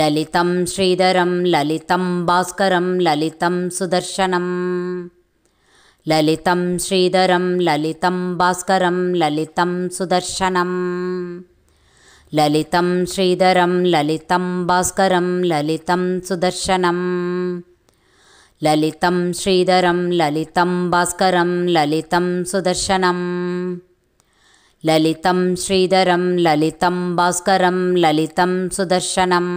ललितं श्रीधरं ललितं भास्करं ललितं सुदर्शनम् ललितं श्रीधरं ललितं भास्करं ललितं सुदर्शनं ललितं श्रीधरं ललितं भास्करं ललितं सुदर्शनं ललितं श्रीधरं ललितं भास्करं ललितं सुदर्शनं ललितं श्रीधरं ललितं भास्करं ललितं सुदर्शनं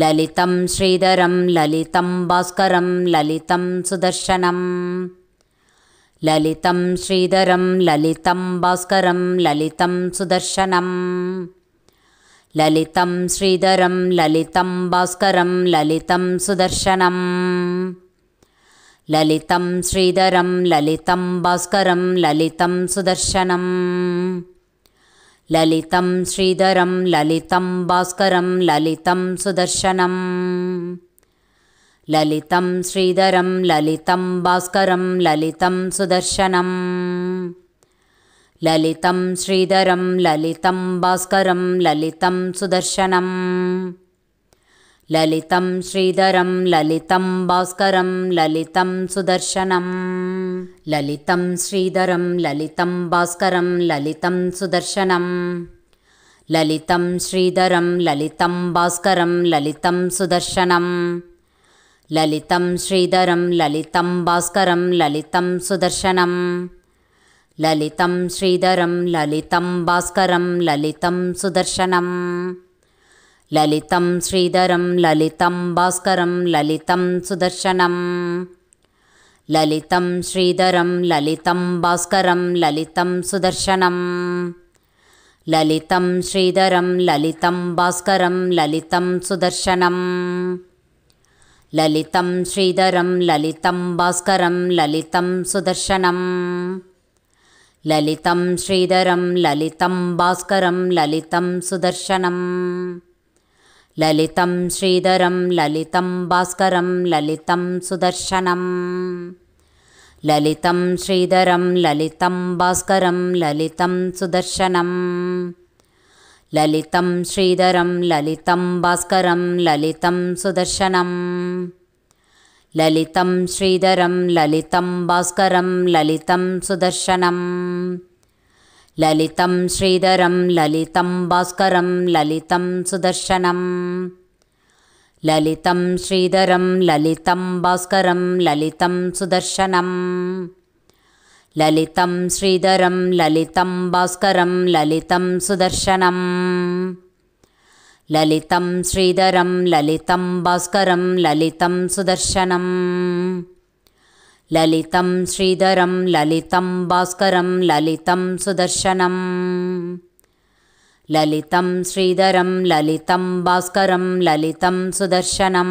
ललितं श्रीधरं ललितं भास्करं ललितं सुदर्शनं ललितं श्रीधरं ललितं भास्करं ललितं सुदर्शनं ललितं श्रीधरं ललितं भास्करं ललितं सुदर्शनं ललितं श्रीधरं ललितं भास्करं ललितं सुदर्शनम् ललितं श्रीधरं ललितं भास्करं ललितं सुदर्शनं ललितं श्रीधरं ललितं भास्करं ललितं सुदर्शनं ललितं श्रीधरं ललितं भास्करं ललितं सुदर्शनम् ललितं श्रीधरं ललितं भास्करं ललितं सुदर्शनं ललितं श्रीधरं ललितं भास्करं ललितं सुदर्शनं ललितं श्रीधरं ललितं भास्करं ललितं सुदर्शनं ललितं श्रीधरं ललितं भास्करं ललितं सुदर्शनं ललितं श्रीधरं ललितं भास्करं ललितं सुदर्शनं ललितं श्रीधरं ललितं भास्करं ललितं सुदर्शनं ललितं श्रीधरं ललितं भास्करं ललितं सुदर्शनं ललितं श्रीधरं ललितं भास्करं ललितं सुदर्शनं ललितं श्रीधरं ललितं भास्करं ललितं सुदर्शनं ललितं श्रीधरं ललितं भास्करं ललितं सुदर्शनम् ललितं श्रीधरं ललितं भास्करं ललितं सुदर्शनं ललितं श्रीधरं ललितं भास्करं ललितं सुदर्शनं ललितं श्रीधरं ललितं भास्करं ललितं सुदर्शनं ललितं श्रीधरं ललितं भास्करं ललितं सुदर्शनम् ललितं श्रीधरं ललितं भास्करं ललितं सुदर्शनं ललितं श्रीधरं ललितं भास्करं ललितं सुदर्शनं ललितं श्रीधरं ललितं भास्करं ललितं सुदर्शनं ललितं श्रीधरं ललितं भास्करं ललितं सुदर्शनम् ललितं श्रीधरं ललितं भास्करं ललितं सुदर्शनं ललितं श्रीधरं ललितं भास्करं ललितं सुदर्शनं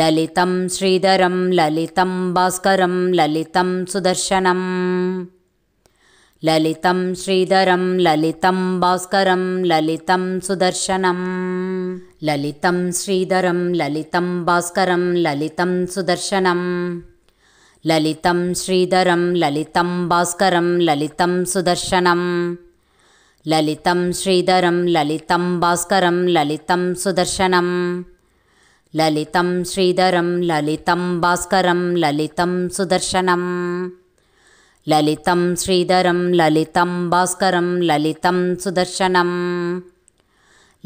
ललितं श्रीधरं ललितं भास्करं ललितं सुदर्शनम् ललितं श्रीधरं ललितं भास्करं ललितं सुदर्शनं ललितं श्रीधरं ललितं भास्करं ललितं सुदर्शनं ललितं श्रीधरं ललितं भास्करं ललितं सुदर्शनं ललितं श्रीधरं ललितं भास्करं ललितं सुदर्शनं ललितं श्रीधरं ललितं भास्करं ललितं सुदर्शनं ललितं श्रीधरं ललितं भास्करं ललितं सुदर्शनं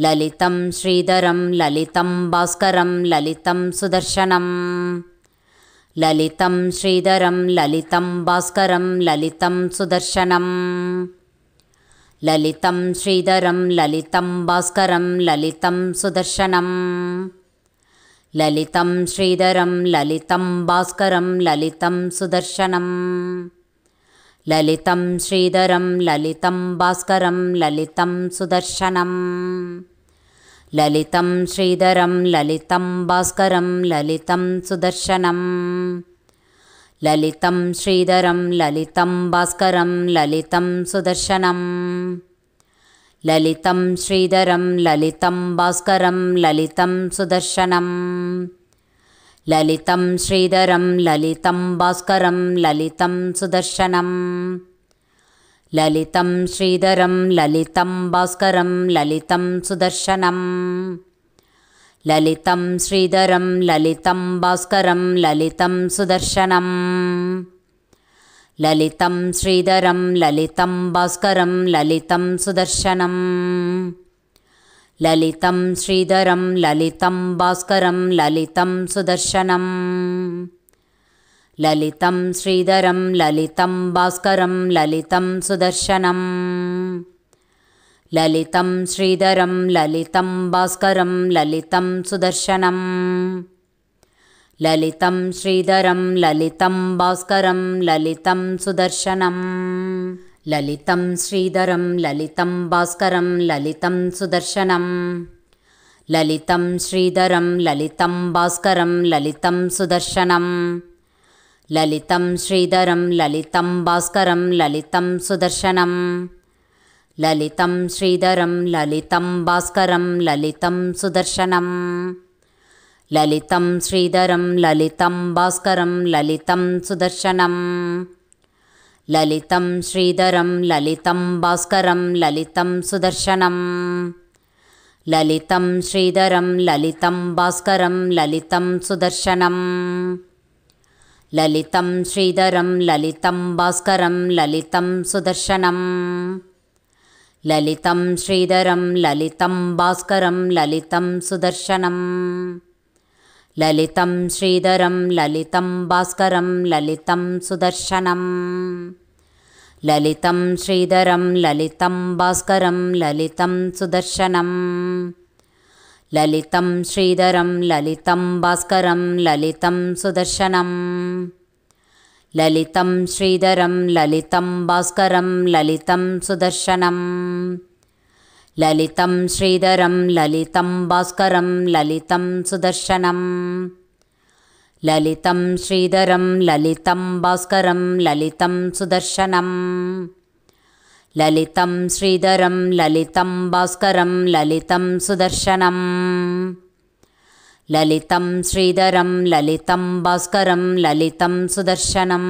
ललितं श्रीधरं ललितं भास्करं ललितं सुदर्शनं ललितं श्रीधरं ललितं भास्करं ललितं सुदर्शनं ललितं श्रीधरं ललितं भास्करं ललितं सुदर्शनं ललितं श्रीधरं ललितं भास्करं ललितं सुदर्शनम् ललितं श्रीधरं ललितं भास्करं ललितं सुदर्शनं ललितं श्रीधरं ललितं भास्करं ललितं सुदर्शनं ललितं श्रीधरं ललितं भास्करं ललितं सुदर्शनं ललितं श्रीधरं ललितं भास्करं ललितं सुदर्शनम् ललितं श्रीधरं ललितं भास्करं ललितं सुदर्शनं ललितं श्रीधरं ललितं भास्करं ललितं सुदर्शनं ललितं श्रीधरं ललितं भास्करं ललितं सुदर्शनं ललितं श्रीधरं ललितं भास्करं ललितं सुदर्शनम् ललितं श्रीधरं ललितं भास्करं ललितं सुदर्शनं ललितं श्रीधरं ललितं भास्करं ललितं सुदर्शनं ललितं श्रीधरं ललितं भास्करं ललितं सुदर्शनं ललितं श्रीधरं ललितं भास्करं ललितं सुदर्शनम् ललितं श्रीधरं ललितं भास्करं ललितं सुदर्शनं ललितं श्रीधरं ललितं भास्करं ललितं सुदर्शनं ललितं श्रीधरं ललितं भास्करं ललितं सुदर्शनं ललितं श्रीधरं ललितं भास्करं ललितं सुदर्शनं ललितं श्रीधरं ललितं भास्करं ललितं सुदर्शनं ललितं श्रीधरं ललितं भास्करं ललितं सुदर्शनं ललितं श्रीधरं ललितं भास्करं ललितं सुदर्शनं ललितं श्रीधरं ललितं भास्करं ललितं सुदर्शनं ललितं श्रीधरं ललितं भास्करं ललितं सुदर्शनम् ललितं श्रीधरं ललितं भास्करं ललितं सुदर्शनं ललितं श्रीधरं ललितं भास्करं ललितं सुदर्शनं ललितं श्रीधरं ललितं भास्करं ललितं सुदर्शनं ललितं श्रीधरं ललितं भास्करं ललितं सुदर्शनम् ललितं श्रीधरं ललितं भास्करं ललितं सुदर्शनं ललितं श्रीधरं ललितं भास्करं ललितं सुदर्शनं ललितं श्रीधरं ललितं भास्करं ललितं सुदर्शनं ललितं श्रीधरं ललितं भास्करं ललितं सुदर्शनम्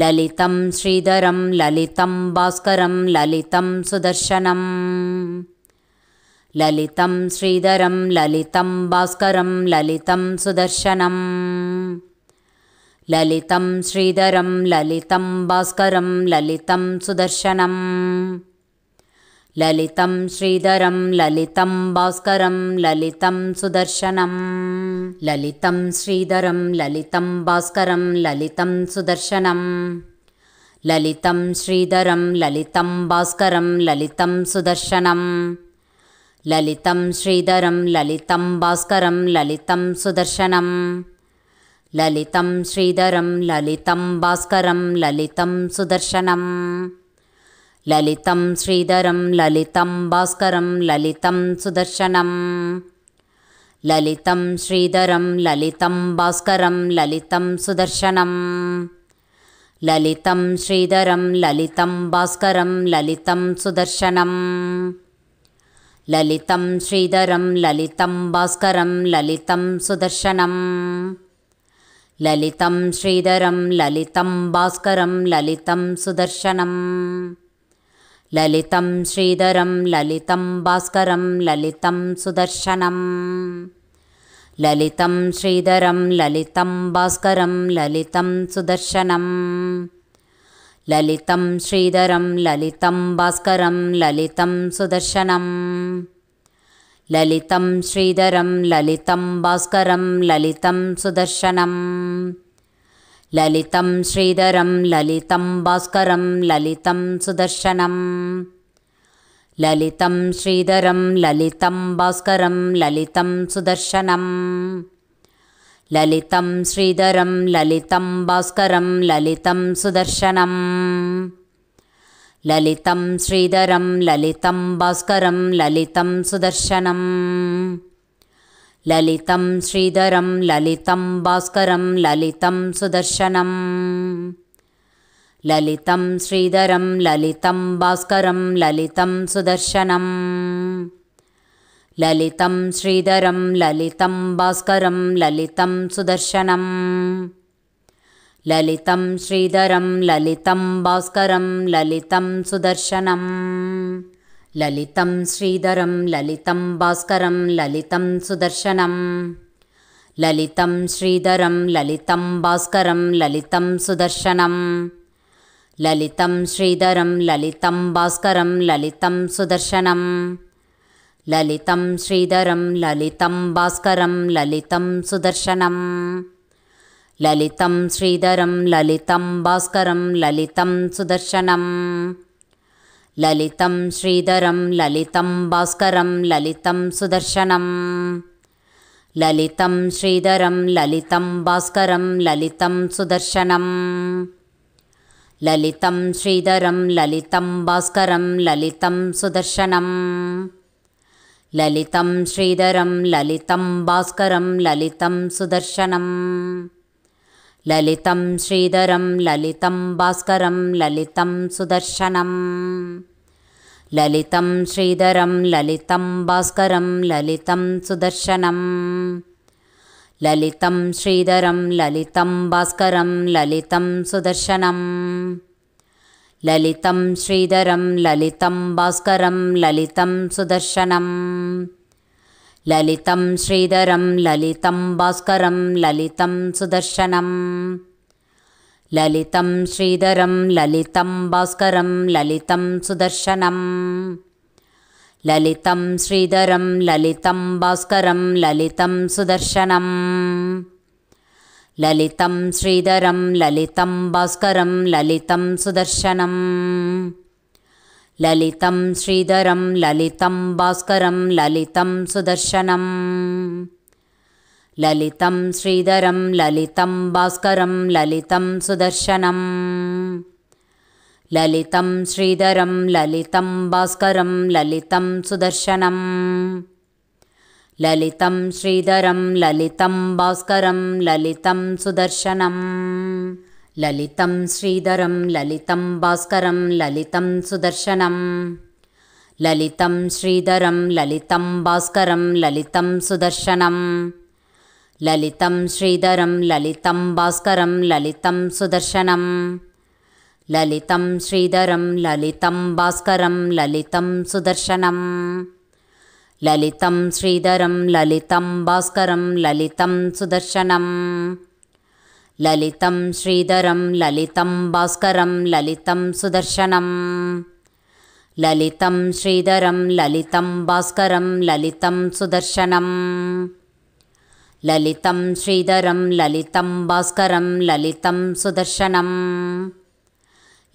ललितं श्रीधरं ललितं भास्करं ललितं सुदर्शनं ललितं श्रीधरं ललितं भास्करं ललितं सुदर्शनं ललितं श्रीधरं ललितं भास्करं ललितं सुदर्शनम् ललितं श्रीधरं ललितं भास्करं ललितं सुदर्शनं ललितं श्रीधरं ललितं भास्करं ललितं सुदर्शनं ललितं श्रीधरं ललितं भास्करं ललितं सुदर्शनं ललितं श्रीधरं ललितं भास्करं ललितं सुदर्शनं ललितं श्रीधरं ललितं भास्करं ललितं सुदर्शनं ललितं श्रीधरं ललितं भास्करं ललितं सुदर्शनं ललितं श्रीधरं ललितं भास्करं ललितं सुदर्शनं ललितं श्रीधरं ललितं भास्करं ललितं सुदर्शनं ललितं श्रीधरं ललितं भास्करं ललितं सुदर्शनं ललितं श्रीधरं ललितं भास्करं ललितं सुदर्शनम् ललितं श्रीधरं ललितं भास्करं ललितं सुदर्शनं ललितं श्रीधरं ललितं भास्करं ललितं सुदर्शनं ललितं श्रीधरं ललितं भास्करं ललितं सुदर्शनं ललितं श्रीधरं ललितं भास्करं ललितं सुदर्शनम् ललितं श्रीधरं ललितं भास्करं ललितं सुदर्शनं ललितं श्रीधरं ललितं भास्करं ललितं सुदर्शनं ललितं श्रीधरं ललितं भास्करं ललितं सुदर्शनं ललितं श्रीधरं ललितं भास्करं ललितं सुदर्शनम् ललितं श्रीधरं ललितं भास्करं ललितं सुदर्शनं ललितं श्रीधरं ललितं भास्करं ललितं सुदर्शनं ललितं श्रीधरं ललितं भास्करं ललितं सुदर्शनं ललितं श्रीधरं ललितं भास्करं ललितं सुदर्शनम् ललितं श्रीधरं ललितं भास्करं ललितं सुदर्शनं ललितं श्रीधरं ललितं भास्करं ललितं सुदर्शनं ललितं श्रीधरं ललितं भास्करं ललितं सुदर्शनं ललितं श्रीधरं ललितं भास्करं ललितं सुदर्शनं ललितं श्रीधरं ललितं भास्करं ललितं सुदर्शनं ललितं श्रीधरं ललितं भास्करं ललितं सुदर्शनं ललितं श्रीधरं ललितं भास्करं ललितं सुदर्शनं ललितं श्रीधरं ललितं भास्करं ललितं सुदर्शनं ललितं श्रीधरं ललितं भास्करं ललितं सुदर्शनम् ललितं श्रीधरं ललितं भास्करं ललितं सुदर्शनं ललितं श्रीधरं ललितं भास्करं ललितं सुदर्शनं ललितं श्रीधरं ललितं भास्करं ललितं सुदर्शनं ललितं श्रीधरं ललितं भास्करं ललितं सुदर्शनं ललितं श्रीधरं ललितं भास्करं ललितं सुदर्शनं ललितं श्रीधरं ललितं भास्करं ललितं सुदर्शनं ललितं श्रीधरं ललितं भास्करं ललितं सुदर्शनं ललितं श्रीधरं ललितं भास्करं ललितं सुदर्शनम् ललितं श्रीधरं ललितं भास्करं ललितं सुदर्शनं ललितं श्रीधरं ललितं भास्करं ललितं सुदर्शनं ललितं श्रीधरं ललितं भास्करं ललितं सुदर्शनं ललितं श्रीधरं ललितं भास्करं ललितं सुदर्शनम् ललितं श्रीधरं ललितं भास्करं ललितं सुदर्शनं ललितं श्रीधरं ललितं भास्करं ललितं सुदर्शनं ललितं श्रीधरं ललितं भास्करं ललितं सुदर्शनं ललितं श्रीधरं ललितं भास्करं ललितं सुदर्शनं ललितं श्रीधरं ललितं भास्करं ललितं सुदर्शनं ललितं श्रीधरं ललितं भास्करं ललितं सुदर्शनं ललितं श्रीधरं ललितं भास्करं ललितं सुदर्शनं ललितं श्रीधरं ललितं भास्करं ललितं सुदर्शनं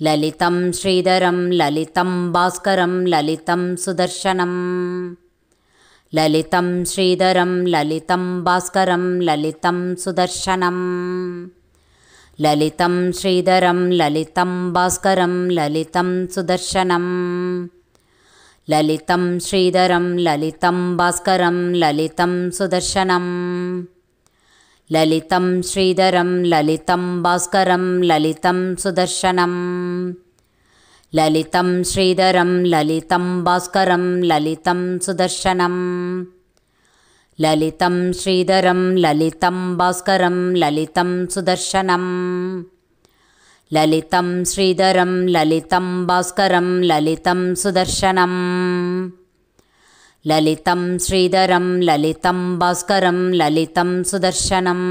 ललितं श्रीधरं ललितं भास्करं ललितं सुदर्शनम् ललितं श्रीधरं ललितं भास्करं ललितं सुदर्शनं ललितं श्रीधरं ललितं भास्करं ललितं सुदर्शनं ललितं श्रीधरं ललितं भास्करं ललितं सुदर्शनं ललितं श्रीधरं ललितं भास्करं ललितं सुदर्शनं ललितं श्रीधरं ललितं भास्करं ललितं सुदर्शनं ललितं श्रीधरं ललितं भास्करं ललितं सुदर्शनं ललितं श्रीधरं ललितं भास्करं ललितं सुदर्शनं ललितं श्रीधरं ललितं भास्करं ललितं सुदर्शनम्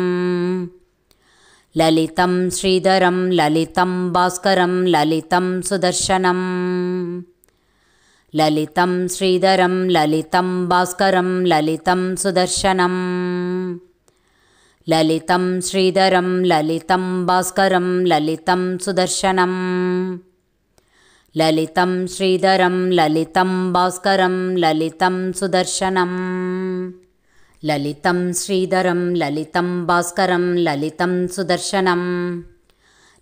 ललितं श्रीधरं ललितं भास्करं ललितं सुदर्शनं ललितं श्रीधरं ललितं भास्करं ललितं सुदर्शनं ललितं श्रीधरं ललितं भास्करं ललितं सुदर्शनं ललितं श्रीधरं ललितं भास्करं ललितं सुदर्शनम् ललितं श्रीधरं ललितं भास्करं ललितं सुदर्शनं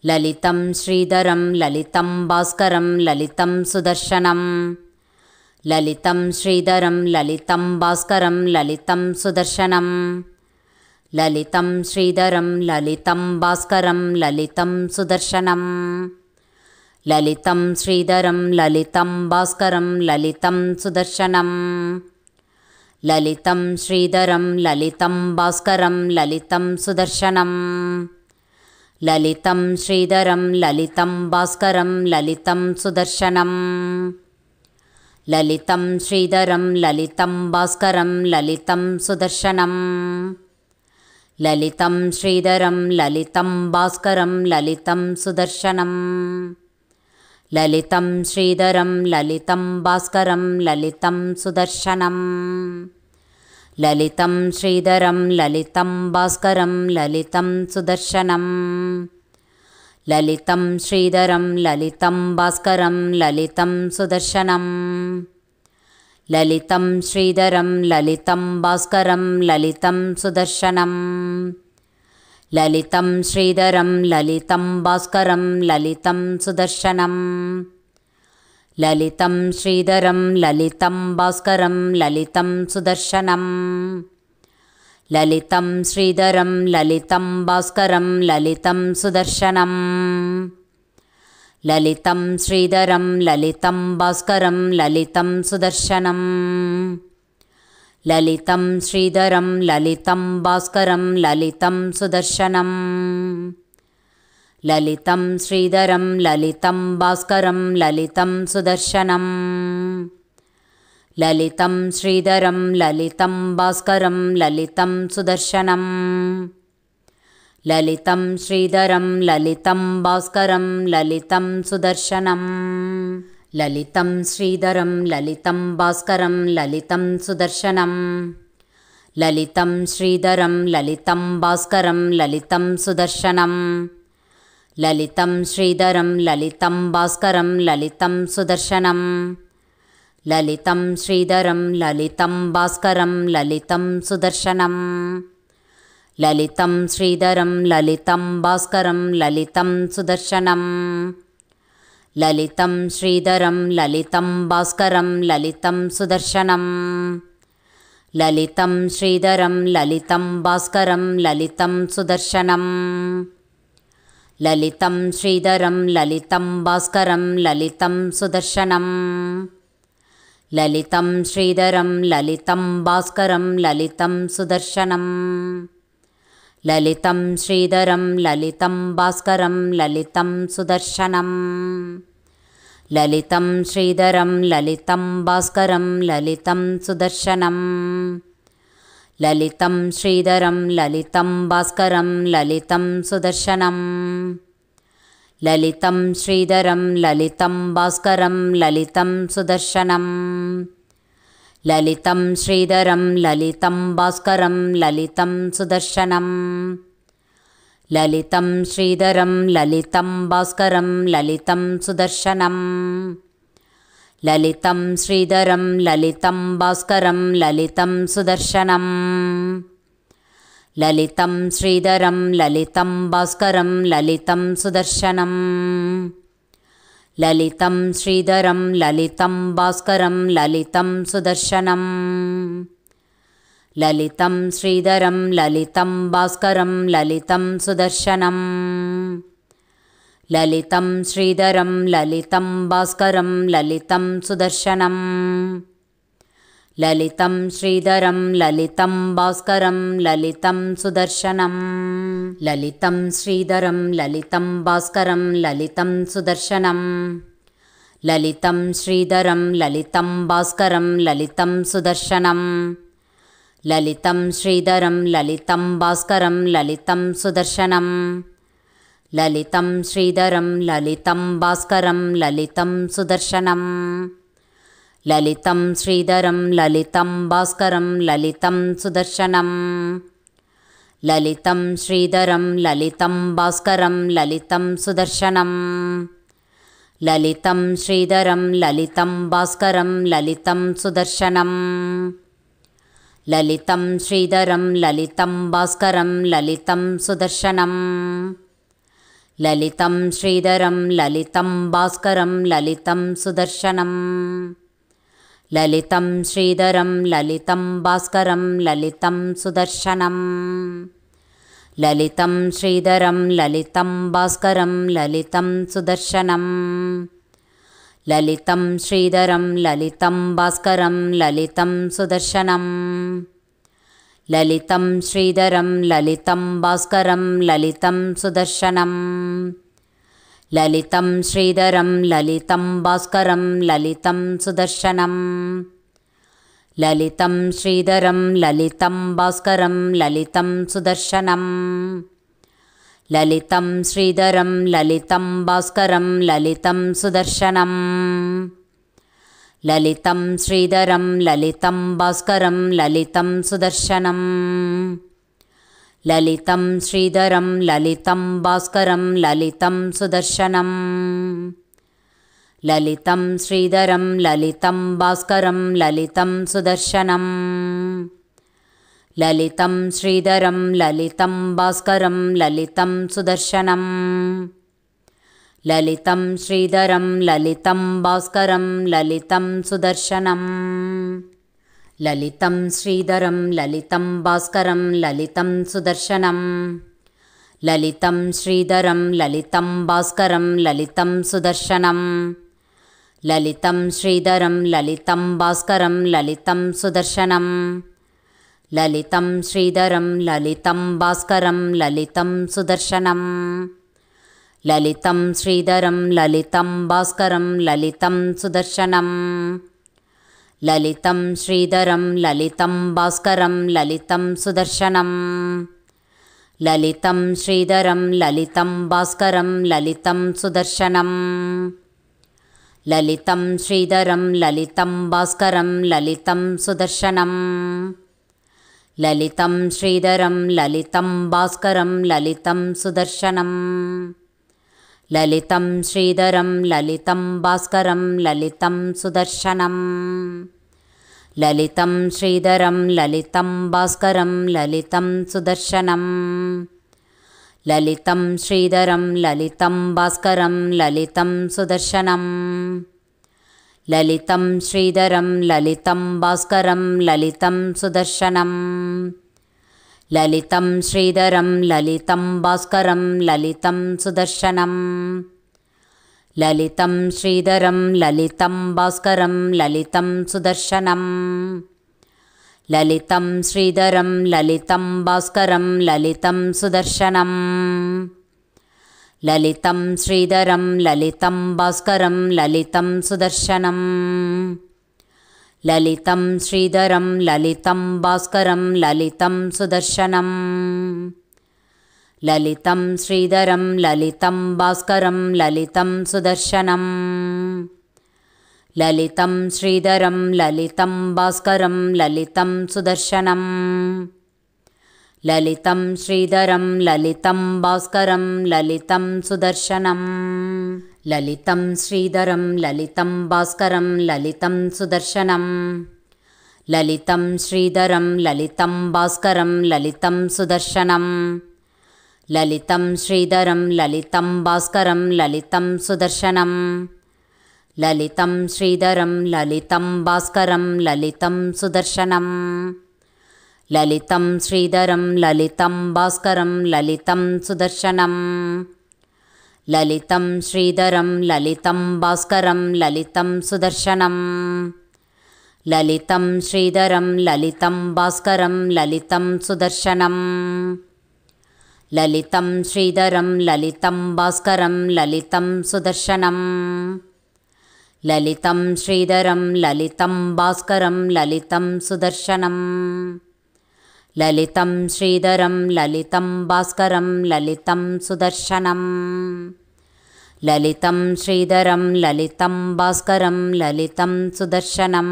ललितं श्रीधरं ललितं भास्करं ललितं सुदर्शनं ललितं श्रीधरं ललितं भास्करं ललितं सुदर्शनं ललितं श्रीधरं ललितं भास्करं ललितं सुदर्शनं ललितं श्रीधरं ललितं भास्करं ललितं सुदर्शनं ललितं श्रीधरं ललितं भास्करं ललितं सुदर्शनं ललितं श्रीधरं ललितं भास्करं ललितं सुदर्शनं ललितं श्रीधरं ललितं भास्करं ललितं सुदर्शनं ललितं श्रीधरं ललितं भास्करं ललितं सुदर्शनं ललितं श्रीधरं ललितं भास्करं ललितं सुदर्शनम् ललितं श्रीधरं ललितं भास्करं ललितं सुदर्शनं ललितं श्रीधरं ललितं भास्करं ललितं सुदर्शनं ललितं श्रीधरं ललितं भास्करं ललितं सुदर्शनं ललितं श्रीधरं ललितं भास्करं ललितं सुदर्शनं ललितं श्रीधरं ललितं भास्करं ललितं सुदर्शनं ललितं श्रीधरं ललितं भास्करं ललितं सुदर्शनं ललितं श्रीधरं ललितं भास्करं ललितं सुदर्शनं ललितं श्रीधरं ललितं भास्करं ललितं सुदर्शनम् ललितं श्रीधरं ललितं भास्करं ललितं सुदर्शनं ललितं श्रीधरं ललितं भास्करं ललितं सुदर्शनं ललितं श्रीधरं ललितं भास्करं ललितं सुदर्शनं ललितं श्रीधरं ललितं भास्करं ललितं सुदर्शनं ललितं श्रीधरं ललितं भास्करं ललितं सुदर्शनं ललितं श्रीधरं ललितं भास्करं ललितं सुदर्शनं ललितं श्रीधरं ललितं भास्करं ललितं सुदर्शनं ललितं श्रीधरं ललितं भास्करं ललितं सुदर्शनं ललितं श्रीधरं ललितं भास्करं ललितं सुदर्शनं ललितं श्रीधरं ललितं भास्करं ललितं सुदर्शनं ललितं श्रीधरं ललितं भास्करं ललितं सुदर्शनं ललितं श्रीधरं ललितं भास्करं ललितं सुदर्शनं ललितं श्रीधरं ललितं भास्करं ललितं सुदर्शनं ललितं श्रीधरं ललितं भास्करं ललितं सुदर्शनं ललितं श्रीधरं ललितं भास्करं ललितं सुदर्शनं ललितं श्रीधरं ललितं भास्करं ललितं सुदर्शनं ललितं श्रीधरं ललितं भास्करं ललितं सुदर्शनं ललितं श्रीधरं ललितं भास्करं ललितं सुदर्शनं ललितं श्रीधरं ललितं भास्करं ललितं सुदर्शनं ललितं श्रीधरं ललितं भास्करं ललितं सुदर्शनं ललितं श्रीधरं ललितं भास्करं ललितं सुदर्शनं ललितं श्रीधरं ललितं भास्करं ललितं सुदर्शनम् ललितं श्रीधरं ललितं भास्करं ललितं सुदर्शनं ललितं श्रीधरं ललितं भास्करं ललितं सुदर्शनं ललितं श्रीधरं ललितं भास्करं ललितं सुदर्शनं ललितं श्रीधरं ललितं भास्करं ललितं सुदर्शनं ललितं श्रीधरं ललितं भास्करं ललितं सुदर्शनं ललितं श्रीधरं ललितं भास्करं ललितं सुदर्शनं ललितं श्रीधरं ललितं भास्करं ललितं सुदर्शनं ललितं श्रीधरं ललितं भास्करं ललितं सुदर्शनं ललितं श्रीधरं ललितं भास्करं ललितं सुदर्शनं ललितं श्रीधरं ललितं भास्करं ललितं सुदर्शनम् ललितं श्रीधरं ललितं भास्करं ललितं सुदर्शनं ललितं श्रीधरं ललितं भास्करं ललितं सुदर्शनं ललितं श्रीधरं ललितं भास्करं ललितं सुदर्शनं ललितं श्रीधरं ललितं भास्करं ललितं सुदर्शनं ललितं श्रीधरं ललितं भास्करं ललितं सुदर्शनं ललितं श्रीधरं ललितं भास्करं ललितं सुदर्शनं ललितं श्रीधरं ललितं भास्करं ललितं सुदर्शनं ललितं श्रीधरं ललितं भास्करं ललितं सुदर्शनम् ललितं श्रीधरं ललितं भास्करं ललितं सुदर्शनं ललितं श्रीधरं ललितं भास्करं ललितं सुदर्शनं ललितं श्रीधरं ललितं भास्करं ललितं सुदर्शनं ललितं श्रीधरं ललितं भास्करं ललितं सुदर्शनम् ललितं श्रीधरं ललितं भास्करं ललितं सुदर्शनं ललितं श्रीधरं ललितं भास्करं ललितं सुदर्शनं ललितं श्रीधरं ललितं भास्करं ललितं सुदर्शनं ललितं श्रीधरं ललितं भास्करं ललितं सुदर्शनं ललितं श्रीधरं ललितं भास्करं ललितं सुदर्शनं ललितं श्रीधरं ललितं भास्करं ललितं सुदर्शनं ललितं श्रीधरं ललितं भास्करं ललितं सुदर्शनं ललितं श्रीधरं ललितं भास्करं ललितं सुदर्शनं ललितं श्रीधरं ललितं भास्करं ललितं सुदर्शनं ललितं श्रीधरं ललितं भास्करं ललितं सुदर्शनम् ललितं श्रीधरं ललितं भास्करं ललितं सुदर्शनं ललितं श्रीधरं ललितं भास्करं ललितं सुदर्शनं ललितं श्रीधरं ललितं भास्करं ललितं सुदर्शनं ललितं श्रीधरं ललितं भास्करं ललितं सुदर्शनं ललितं श्रीधरं ललितं भास्करं ललितं सुदर्शनं ललितं श्रीधरं ललितं भास्करं ललितं सुदर्शनं ललितं श्रीधरं ललितं भास्करं ललितं सुदर्शनं ललितं श्रीधरं ललितं भास्करं ललितं सुदर्शनम् ललितं श्रीधरं ललितं भास्करं ललितं सुदर्शनं ललितं श्रीधरं ललितं भास्करं ललितं सुदर्शनं ललितं श्रीधरं ललितं भास्करं ललितं सुदर्शनं ललितं श्रीधरं ललितं भास्करं ललितं सुदर्शनम् ललितं श्रीधरं ललितं भास्करं ललितं सुदर्शनं ललितं श्रीधरं ललितं भास्करं ललितं सुदर्शनं ललितं श्रीधरं ललितं भास्करं ललितं सुदर्शनं ललितं श्रीधरं ललितं भास्करं ललितं सुदर्शनं ललितं श्रीधरं ललितं भास्करं ललितं सुदर्शनम् ललितं श्रीधरं ललितं भास्करं ललितं सुदर्शनं ललितं श्रीधरं ललितं भास्करं ललितं सुदर्शनं ललितं श्रीधरं ललितं भास्करं ललितं सुदर्शनं ललितं श्रीधरं ललितं भास्करं ललितं सुदर्शनम् ललितं श्रीधरं ललितं भास्करं ललितं सुदर्शनं ललितं श्रीधरं ललितं भास्करं ललितं सुदर्शनं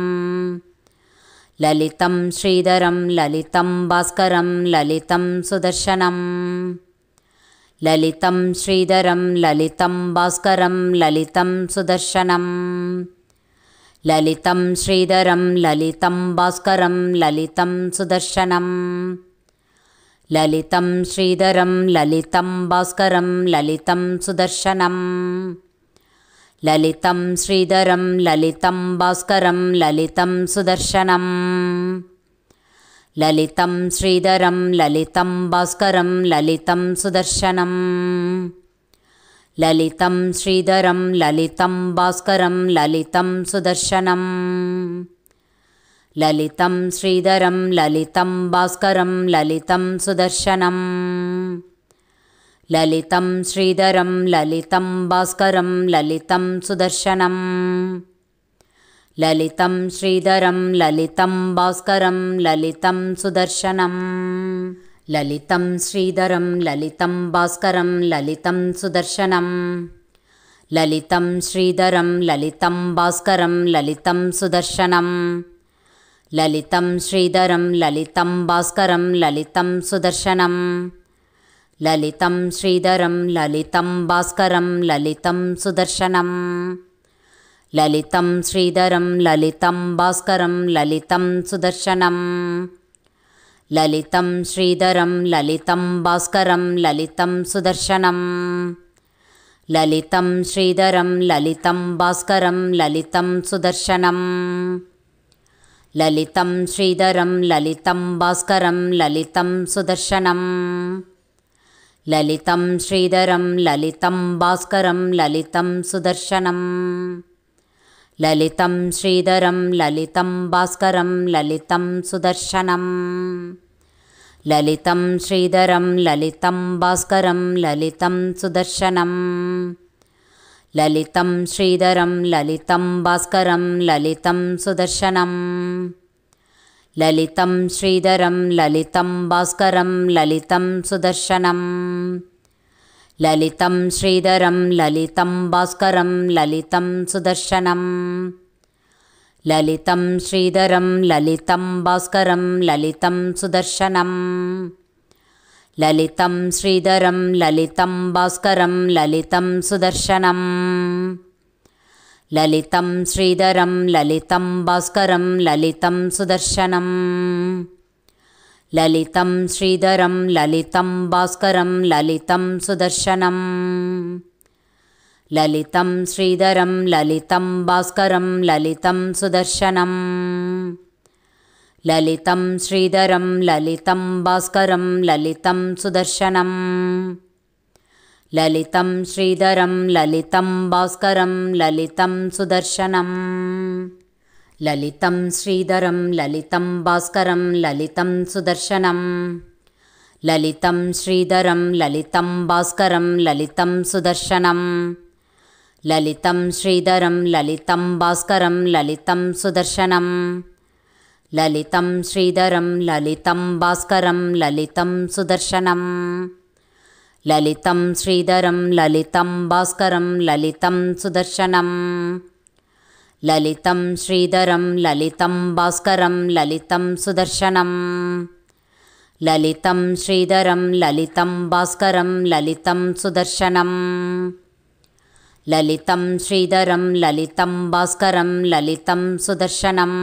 ललितं श्रीधरं ललितं भास्करं ललितं सुदर्शनं ललितं श्रीधरं ललितं भास्करं ललितं सुदर्शनं ललितं श्रीधरं ललितं भास्करं ललितं सुदर्शनं ललितं श्रीधरं ललितं भास्करं ललितं सुदर्शनं ललितं श्रीधरं ललितं भास्करं ललितं सुदर्शनं ललितं श्रीधरं ललितं भास्करं ललितं सुदर्शनम् ललितं श्रीधरं ललितं भास्करं ललितं सुदर्शनं ललितं श्रीधरं ललितं भास्करं ललितं सुदर्शनं ललितं श्रीधरं ललितं भास्करं ललितं सुदर्शनं ललितं श्रीधरं ललितं भास्करं ललितं सुदर्शनम् ललितं श्रीधरं ललितं भास्करं ललितं सुदर्शनं ललितं श्रीधरं ललितं भास्करं ललितं सुदर्शनं ललितं श्रीधरं ललितं भास्करं ललितं सुदर्शनं ललितं श्रीधरं ललितं भास्करं ललितं सुदर्शनं ललितं श्रीधरं ललितं भास्करं ललितं सुदर्शनं ललितं श्रीधरं ललितं भास्करं ललितं सुदर्शनं ललितं श्रीधरं ललितं भास्करं ललितं सुदर्शनं ललितं श्रीधरं ललितं भास्करं ललितं सुदर्शनं ललितं श्रीधरं ललितं भास्करं ललितं सुदर्शनं ललितं श्रीधरं ललितं भास्करं ललितं सुदर्शनं ललितं श्रीधरं ललितं भास्करं ललितं सुदर्शनं ललितं श्रीधरं ललितं भास्करं ललितं सुदर्शनं ललितं श्रीधरं ललितं भास्करं ललितं सुदर्शनम् ललितं श्रीधरं ललितं भास्करं ललितं सुदर्शनं ललितं श्रीधरं ललितं भास्करं ललितं सुदर्शनं ललितं श्रीधरं ललितं भास्करं ललितं सुदर्शनं ललितं श्रीधरं ललितं भास्करं ललितं सुदर्शनम् ललितं श्रीधरं ललितं भास्करं ललितं सुदर्शनं ललितं श्रीधरं ललितं भास्करं ललितं सुदर्शनं ललितं श्रीधरं ललितं भास्करं ललितं सुदर्शनं ललितं श्रीधरं ललितं भास्करं ललितं सुदर्शनम् ललितं श्रीधरं ललितं भास्करं ललितं सुदर्शनं ललितं श्रीधरं ललितं भास्करं ललितं सुदर्शनं ललितं श्रीधरं ललितं भास्करं ललितं सुदर्शनं ललितं श्रीधरं ललितं भास्करं ललितं सुदर्शनं ललितं श्रीधरं ललितं भास्करं ललितं सुदर्शनं ललितं श्रीधरं ललितं भास्करं ललितं सुदर्शनं ललितं श्रीधरं ललितं भास्करं ललितं सुदर्शनं ललितं श्रीधरं ललितं भास्करं ललितं सुदर्शनं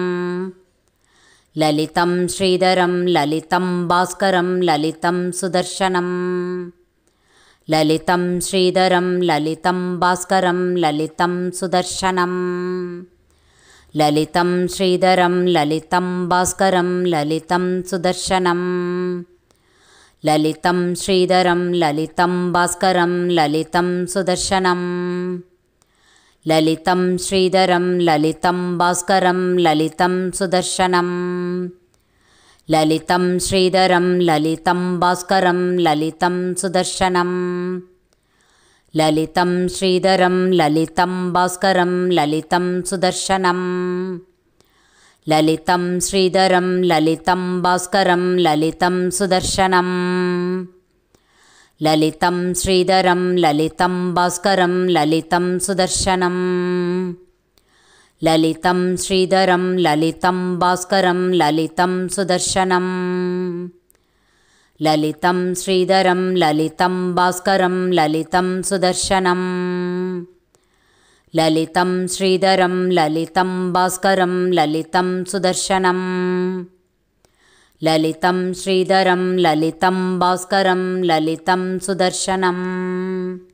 ललितं श्रीधरं ललितं भास्करं ललितं सुदर्शनं ललितं श्रीधरं ललितं भास्करं ललितं सुदर्शनम् ललितं श्रीधरं ललितं भास्करं ललितं सुदर्शनं ललितं श्रीधरं ललितं भास्करं ललितं सुदर्शनं ललितं श्रीधरं ललितं भास्करं ललितं सुदर्शनं ललितं श्रीधरं ललितं भास्करं ललितं सुदर्शनं ललितं श्रीधरं ललितं भास्करं ललितं सुदर्शनं ललितं श्रीधरं ललितं भास्करं ललितं सुदर्शनं ललितं श्रीधरं ललितं भास्करं ललितं सुदर्शनं ललितं श्रीधरं ललितं भास्करं ललितं सुदर्शनम् ललितं श्रीधरं ललितं भास्करं ललितं सुदर्शनं ललितं श्रीधरं ललितं भास्करं ललितं सुदर्शनं ललितं श्रीधरं ललितं भास्करं ललितं सुदर्शनम्